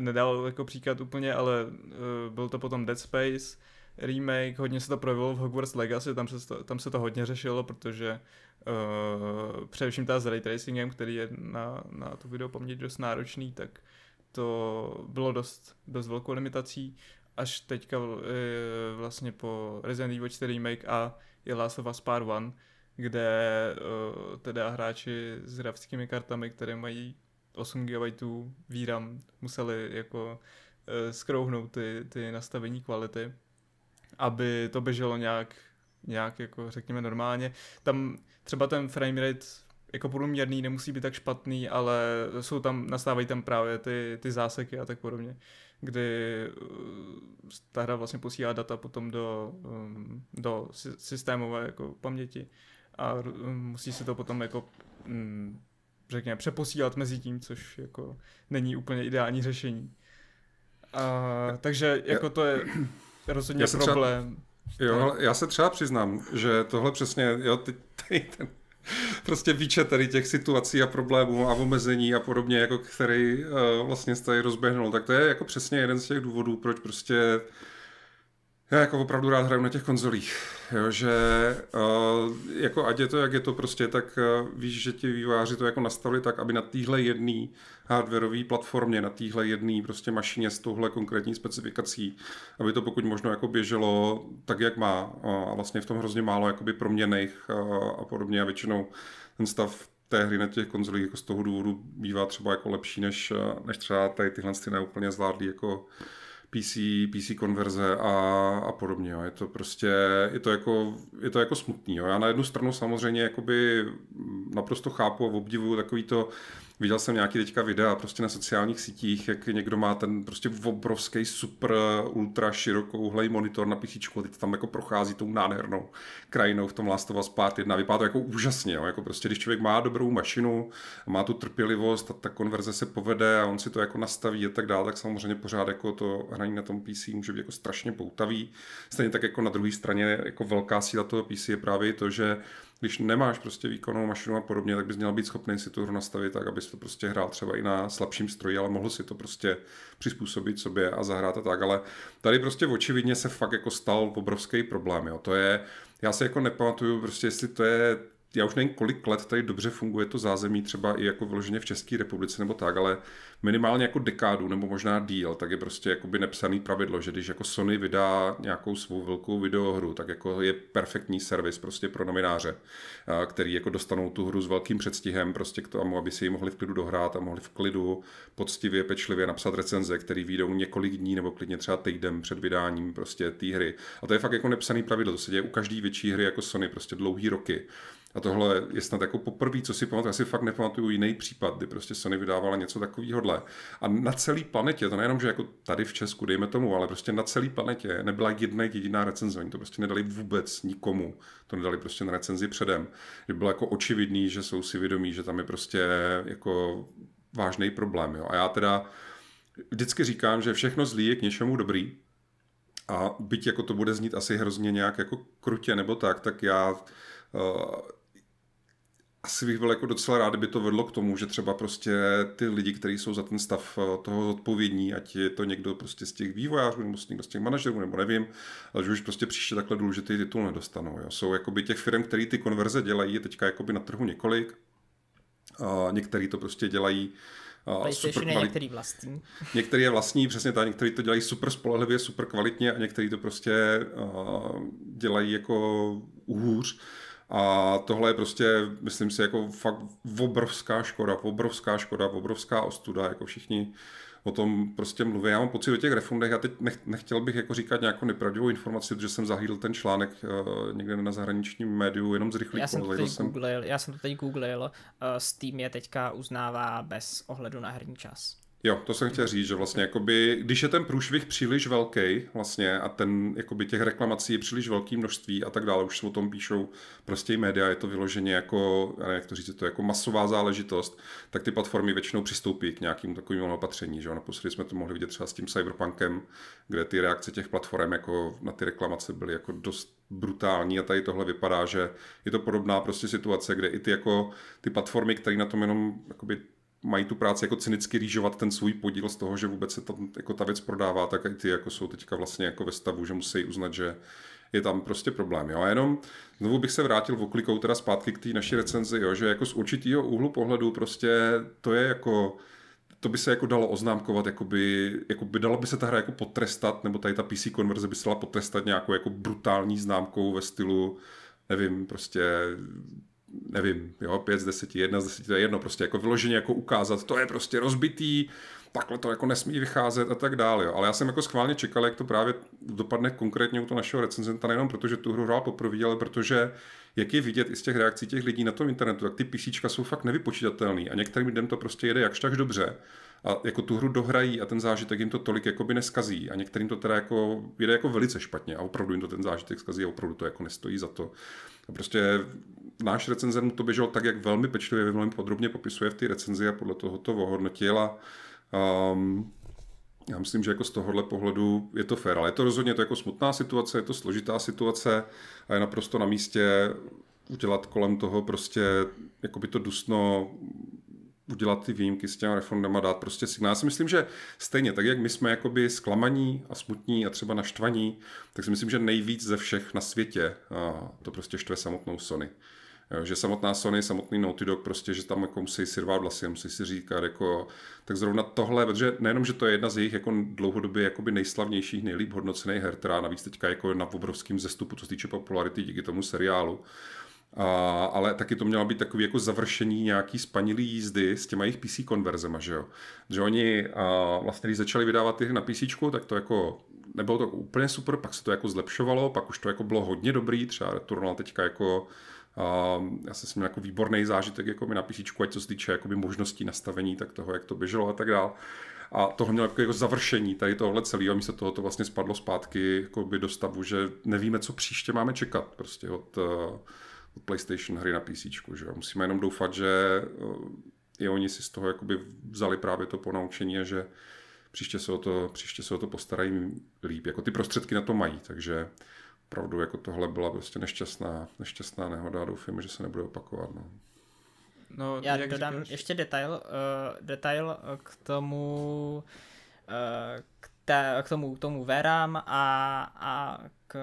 nedal jako příklad úplně, ale uh, byl to potom Dead Space, remake, hodně se to projevilo v Hogwarts Legacy, tam se to, tam se to hodně řešilo, protože uh, především ta s ray tracingem, který je na, na tu video poměrně dost náročný, tak to bylo dost, dost velkou limitací až teďka eh, vlastně po Resident Evil 4 remake a i Last of Us Part 1, kde eh, teda hráči s grafickými kartami, které mají 8 GB výram, museli jako eh, skrouhnout ty, ty nastavení kvality, aby to běželo nějak, nějak jako řekněme normálně. Tam třeba ten frame rate jako průměrný nemusí být tak špatný, ale jsou tam, nastávají tam právě ty, ty záseky a tak podobně kdy eh, ta hra vlastně posílá data potom do, eh, do systémové jako paměti a eh, musí se to potom jako mm, řekněme přeposílat mezi tím, což jako není úplně ideální řešení. A, takže jako to je rozhodně problém. Třeba, jo, já se třeba přiznám, že tohle přesně, jo, teď, ty, ten, prostě výčet tady těch situací a problémů a omezení a podobně, jako který uh, vlastně tady rozběhnul, tak to je jako přesně jeden z těch důvodů, proč prostě uh, já jako opravdu rád hraju na těch konzolích, jo, že uh, jako ať je to, jak je to prostě, tak uh, víš, že ti výváři to jako nastavili tak, aby na téhle jedné hardwareové platformě, na téhle jedné prostě mašině s touhle konkrétní specifikací, aby to pokud možno jako běželo tak, jak má. Uh, a vlastně v tom hrozně málo jakoby proměných uh, a podobně a většinou ten stav té hry na těch konzolích jako z toho důvodu bývá třeba jako lepší, než, než třeba tady tyhle ty neúplně zvládlý jako PC, PC konverze a, a podobně. Jo. Je to prostě, je to jako, je to jako smutný. Jo. Já na jednu stranu samozřejmě jakoby naprosto chápu a obdivuju takový to, Viděl jsem nějaký teďka videa prostě na sociálních sítích, jak někdo má ten prostě obrovský super ultra širokouhlej monitor na písíčku a teď tam jako prochází tou nádhernou krajinou v tom Last of Us Part 1. Vypadá to jako úžasně, jo? jako prostě když člověk má dobrou mašinu, má tu trpělivost a ta konverze se povede a on si to jako nastaví a tak dále, tak samozřejmě pořád jako to hraní na tom PC může být jako strašně poutavý. Stejně tak jako na druhé straně jako velká síla toho PC je právě to, že když nemáš prostě výkonnou mašinu a podobně, tak bys měl být schopný si tu hru nastavit tak, abys to prostě hrál třeba i na slabším stroji, ale mohl si to prostě přizpůsobit sobě a zahrát a tak, ale tady prostě očividně se fakt jako stal obrovský problém, jo. To je, já se jako nepamatuju prostě, jestli to je já už nevím, kolik let tady dobře funguje to zázemí, třeba i jako vloženě v České republice nebo tak, ale minimálně jako dekádu nebo možná díl, tak je prostě jakoby nepsaný pravidlo, že když jako Sony vydá nějakou svou velkou videohru, tak jako je perfektní servis prostě pro novináře, který jako dostanou tu hru s velkým předstihem prostě k tomu, aby si ji mohli v klidu dohrát a mohli v klidu poctivě, pečlivě napsat recenze, který výjdou několik dní nebo klidně třeba týden před vydáním prostě té hry. A to je fakt jako nepsaný pravidlo, to se děje u každé větší hry jako Sony prostě dlouhý roky. A tohle je snad jako poprvé, co si pamatuju, asi si fakt nepamatuju jiný případ, kdy prostě Sony vydávala něco takového. A na celé planetě, to nejenom, že jako tady v Česku, dejme tomu, ale prostě na celé planetě nebyla jedna jediná recenze. Oni to prostě nedali vůbec nikomu. To nedali prostě na recenzi předem. Že bylo jako očividný, že jsou si vědomí, že tam je prostě jako vážný problém. Jo. A já teda vždycky říkám, že všechno zlý je k něčemu dobrý. A byť jako to bude znít asi hrozně nějak jako krutě nebo tak, tak já eh, asi bych byl jako docela rád, kdyby to vedlo k tomu, že třeba prostě ty lidi, kteří jsou za ten stav eh, toho zodpovědní, ať je to někdo prostě z těch vývojářů nebo z někdo z těch manažerů, nebo nevím, ale že už prostě příště takhle důležitý titul nedostanou. Jo. Jsou jakoby těch firm, které ty konverze dělají, je teďka jakoby na trhu několik. A některý to prostě dělají super kvalit... některý vlastní. Některý je vlastní, přesně tak, některý to dělají super spolehlivě, super kvalitně a některý to prostě uh, dělají jako Uh, a tohle je prostě, myslím si, jako fakt obrovská škoda, obrovská škoda, obrovská ostuda, jako všichni o tom prostě mluví. Já mám pocit o těch refundech, já teď nech, nechtěl bych jako říkat nějakou nepravdivou informaci, protože jsem zahýl ten článek uh, někde na zahraničním médiu, jenom zrychlý. rychlých já jsem, to teď jsem... Googlil, já jsem to teď googlil, uh, Steam je teďka uznává bez ohledu na herní čas. Jo, to jsem chtěl říct, že vlastně jakoby, když je ten průšvih příliš velký vlastně a ten, jakoby těch reklamací je příliš velký množství a tak dále, už se o tom píšou prostě i média, je to vyloženě jako, jak to říct, to jako masová záležitost, tak ty platformy většinou přistoupí k nějakým takovým opatření, že jo, naposledy jsme to mohli vidět třeba s tím cyberpunkem, kde ty reakce těch platform jako na ty reklamace byly jako dost brutální a tady tohle vypadá, že je to podobná prostě situace, kde i ty jako ty platformy, které na tom jenom jakoby mají tu práci jako cynicky rýžovat ten svůj podíl z toho, že vůbec se tam jako ta věc prodává, tak i ty jako jsou teďka vlastně jako ve stavu, že musí uznat, že je tam prostě problém. Jo? A jenom znovu bych se vrátil v oklikou teda zpátky k té naší recenzi, jo? že jako z určitého úhlu pohledu prostě to je jako to by se jako dalo oznámkovat, jako by, jako by dala by se ta hra jako potrestat, nebo tady ta PC konverze by se dala potrestat nějakou jako brutální známkou ve stylu nevím, prostě nevím, jo, pět z deseti, jedna z deseti, to je jedno, prostě jako vyloženě jako ukázat, to je prostě rozbitý, takhle to jako nesmí vycházet a tak dále. Jo. Ale já jsem jako schválně čekal, jak to právě dopadne konkrétně u toho našeho recenzenta, nejenom protože tu hru hrál poprvé, ale protože jak je vidět i z těch reakcí těch lidí na tom internetu, tak ty písíčka jsou fakt nevypočítatelné a některým lidem to prostě jede jakž takž dobře a jako tu hru dohrají a ten zážitek jim to tolik jako by neskazí a některým to teda jako jde jako velice špatně a opravdu jim to ten zážitek skazí a opravdu to jako nestojí za to. A prostě náš recenzent mu to běžel tak, jak velmi pečlivě, velmi podrobně popisuje v té recenzi a podle toho to ohodnotil um, já myslím, že jako z tohohle pohledu je to fér, ale je to rozhodně je to jako smutná situace, je to složitá situace a je naprosto na místě udělat kolem toho prostě jako by to dusno udělat ty výjimky s těma reformama, dát prostě signál. Já si myslím, že stejně tak, jak my jsme jakoby zklamaní a smutní a třeba naštvaní, tak si myslím, že nejvíc ze všech na světě to prostě štve samotnou Sony. Že samotná Sony, samotný Naughty Dog, prostě, že tam jako musí si rvát vlasy, musí si říkat, jako, tak zrovna tohle, protože nejenom, že to je jedna z jejich jako dlouhodobě jakoby nejslavnějších, nejlíp hodnocených her, která navíc teďka jako na obrovském zestupu, co se týče popularity díky tomu seriálu, a, ale taky to mělo být takový jako završení nějaký spanilý jízdy s těma jejich PC konverzema, že jo. Že oni a, vlastně, když začali vydávat ty na PC, tak to jako nebylo to úplně super, pak se to jako zlepšovalo, pak už to jako bylo hodně dobrý, třeba Returnal teďka jako já jsem s měl jako výborný zážitek jako mi na PC, ať co se týče jakoby možností nastavení, tak toho, jak to běželo a tak dále. A tohle mělo jako, jako završení tady tohle a místo toho to vlastně spadlo zpátky by do stavu, že nevíme, co příště máme čekat prostě od, eh, od PlayStation hry na PC. Že Musíme jenom doufat, že eh, i oni si z toho jakoby vzali právě to ponaučení, že příště se o to, příště se o to postarají líp. Jako ty prostředky na to mají, takže opravdu jako tohle byla prostě nešťastná, nešťastná nehoda. Doufám, že se nebude opakovat. No. No, Já jak dodám říkáš? ještě detail, uh, detail eh, k tomu uh, k, te, k tomu, tomu verám a, a k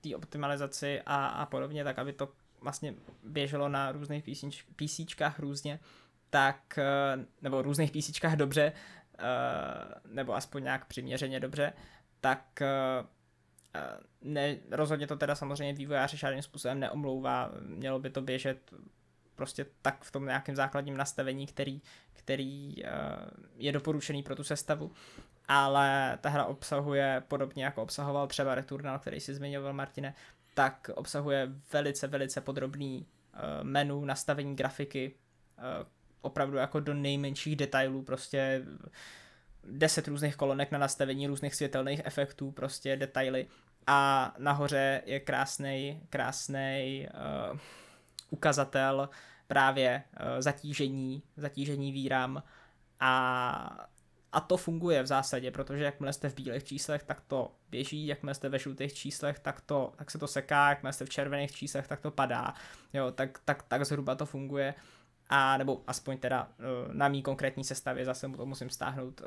té optimalizaci a, a podobně, tak aby to vlastně běželo na různých písnič, písíčkách různě, tak, uh, nebo různých písíčkách dobře, uh, nebo aspoň nějak přiměřeně dobře, tak uh, Eh, ne, rozhodně to teda samozřejmě vývojáře žádným způsobem neomlouvá, mělo by to běžet prostě tak v tom nějakém základním nastavení, který, který eh, je doporučený pro tu sestavu. Ale ta hra obsahuje, podobně jako obsahoval třeba Returnal, který si zmiňoval Martine, tak obsahuje velice, velice podrobný eh, menu, nastavení grafiky, opravdu jako do nejmenších detailů, prostě deset různých kolonek na nastavení různých světelných efektů, prostě detaily, a nahoře je krásný krásný uh, eh, ukazatel právě uh, zatížení, zatížení víram a, a to funguje v zásadě, protože jakmile jste v bílých číslech, tak to běží, jakmile jste ve žlutých číslech, tak, to, tak se to seká, jakmile jste v červených číslech, tak to padá, jo, tak, tak, tak zhruba to funguje a nebo aspoň teda uh, na mý konkrétní sestavě, zase to musím stáhnout uh,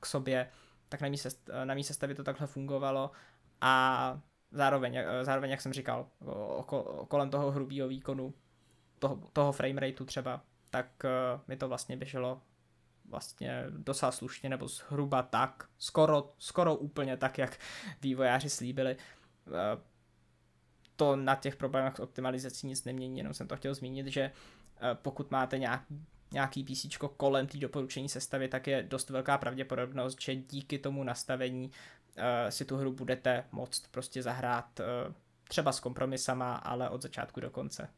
k sobě, tak na mý, sest, na mý sestavě to takhle fungovalo a zároveň, eh, zároveň jak jsem říkal, oko, kolem toho hrubého výkonu, toho, toho frame rateu třeba, tak uh, mi to vlastně běželo vlastně docela slušně, nebo zhruba tak, skoro, skoro úplně tak, jak vývojáři slíbili. Eh, to na těch problémech s optimalizací nic nemění, jenom jsem to chtěl zmínit, že pokud máte nějaký nějaký PC kolem té doporučení sestavy, tak je dost velká pravděpodobnost, že díky tomu nastavení Eh, si tu hru budete moct prostě zahrát eh, třeba s kompromisama, ale od začátku do konce.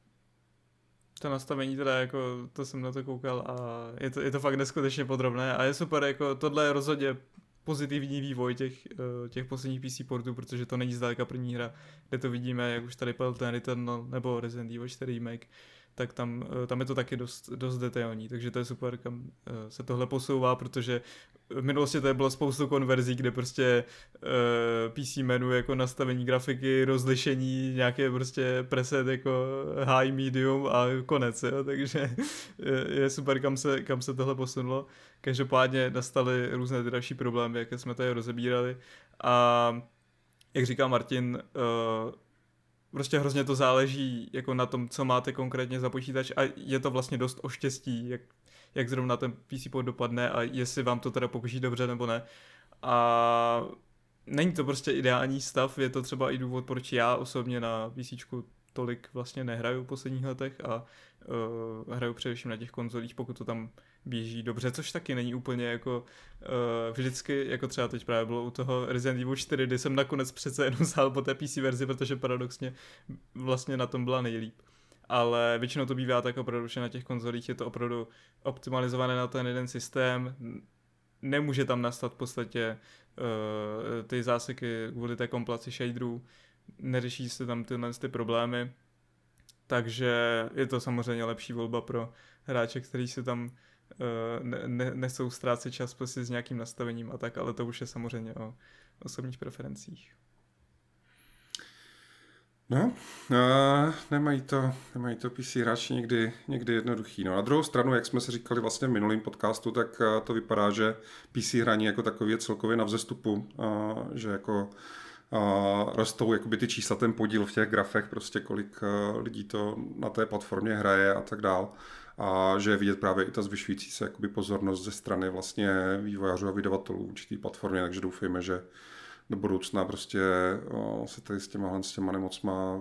To nastavení teda jako, to jsem na to koukal a je to, je to fakt neskutečně podrobné a je super, jako tohle je rozhodně pozitivní vývoj těch, eh, těch posledních PC portů, protože to není zdaleka první hra, kde to vidíme, jak už tady padl ten Returnal nebo Resident Evil 4 Remake, tak tam, eh, tam je to taky dost, dost detailní, takže to je super, kam eh, se tohle posouvá, protože v minulosti to bylo spoustu konverzí, kde prostě eh, PC menu jako nastavení grafiky, rozlišení, nějaké prostě preset jako high, medium a konec, jo? takže je super, kam se, kam se tohle posunulo. Každopádně nastaly různé ty další problémy, jaké jsme tady rozebírali a jak říká Martin, uh, prostě hrozně to záleží jako na tom, co máte konkrétně za počítač a je to vlastně dost o štěstí, jak, jak zrovna ten PC port dopadne a jestli vám to teda pokoží dobře nebo ne. A není to prostě ideální stav, je to třeba i důvod, proč já osobně na PC tolik vlastně nehraju v posledních letech a uh, hraju především na těch konzolích, pokud to tam běží dobře, což taky není úplně jako uh, vždycky, jako třeba teď právě bylo u toho Resident Evil 4, kdy jsem nakonec přece jenom zál po té PC verzi, protože paradoxně vlastně na tom byla nejlíp ale většinou to bývá tak opravdu, že na těch konzolích je to opravdu optimalizované na ten jeden systém, nemůže tam nastat v podstatě uh, ty záseky kvůli té komplaci shaderů, neřeší se tam tyhle ty problémy, takže je to samozřejmě lepší volba pro hráče, který se tam eh, ne, ne, nesou ztrácet čas prostě s nějakým nastavením a tak, ale to už je samozřejmě o osobních preferencích. No, uh, nemají, to, nemají to PC hráči někdy, někdy jednoduchý. No, na druhou stranu, jak jsme si říkali vlastně v minulém podcastu, tak eh, to vypadá, že PC hraní jako takový je celkově na vzestupu, eh, že jako rostou jakoby ty čísla, ten podíl v těch grafech, prostě kolik eh, lidí to na té platformě hraje a tak dál. A že je vidět právě i ta zvyšující se jakoby pozornost ze strany vlastně vývojářů a vydavatelů určitý platformě, takže doufejme, že do budoucna prostě o, eh, se tady s těma, s těma nemocma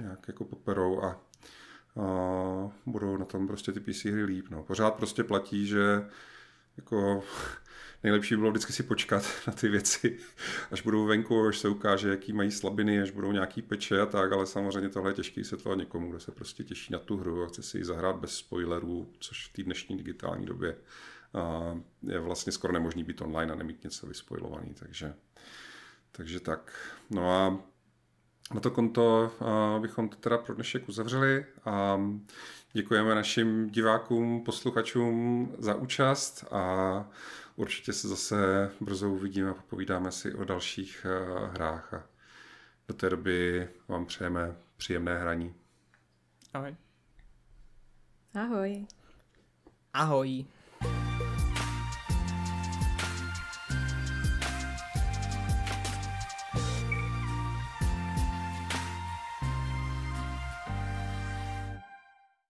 nějak jako poperou a o, budou na tom prostě ty PC hry líp. No. Pořád prostě platí, že jako nejlepší bylo vždycky si počkat na ty věci, až budou venku, až se ukáže, jaký mají slabiny, až budou nějaký peče a tak, ale samozřejmě tohle je těžké vysvětlovat někomu, kdo se prostě těší na tu hru a chce si ji zahrát bez spoilerů, což v té dnešní digitální době je vlastně skoro nemožný být online a nemít něco vyspoilovaný, takže, takže tak. No a na to konto bychom to teda pro dnešek uzavřeli a děkujeme našim divákům, posluchačům za účast a Určitě se zase brzo uvidíme a popovídáme si o dalších eh, hrách a do té doby vám přejeme příjemné hraní. Ahoj. Ahoj. Ahoj.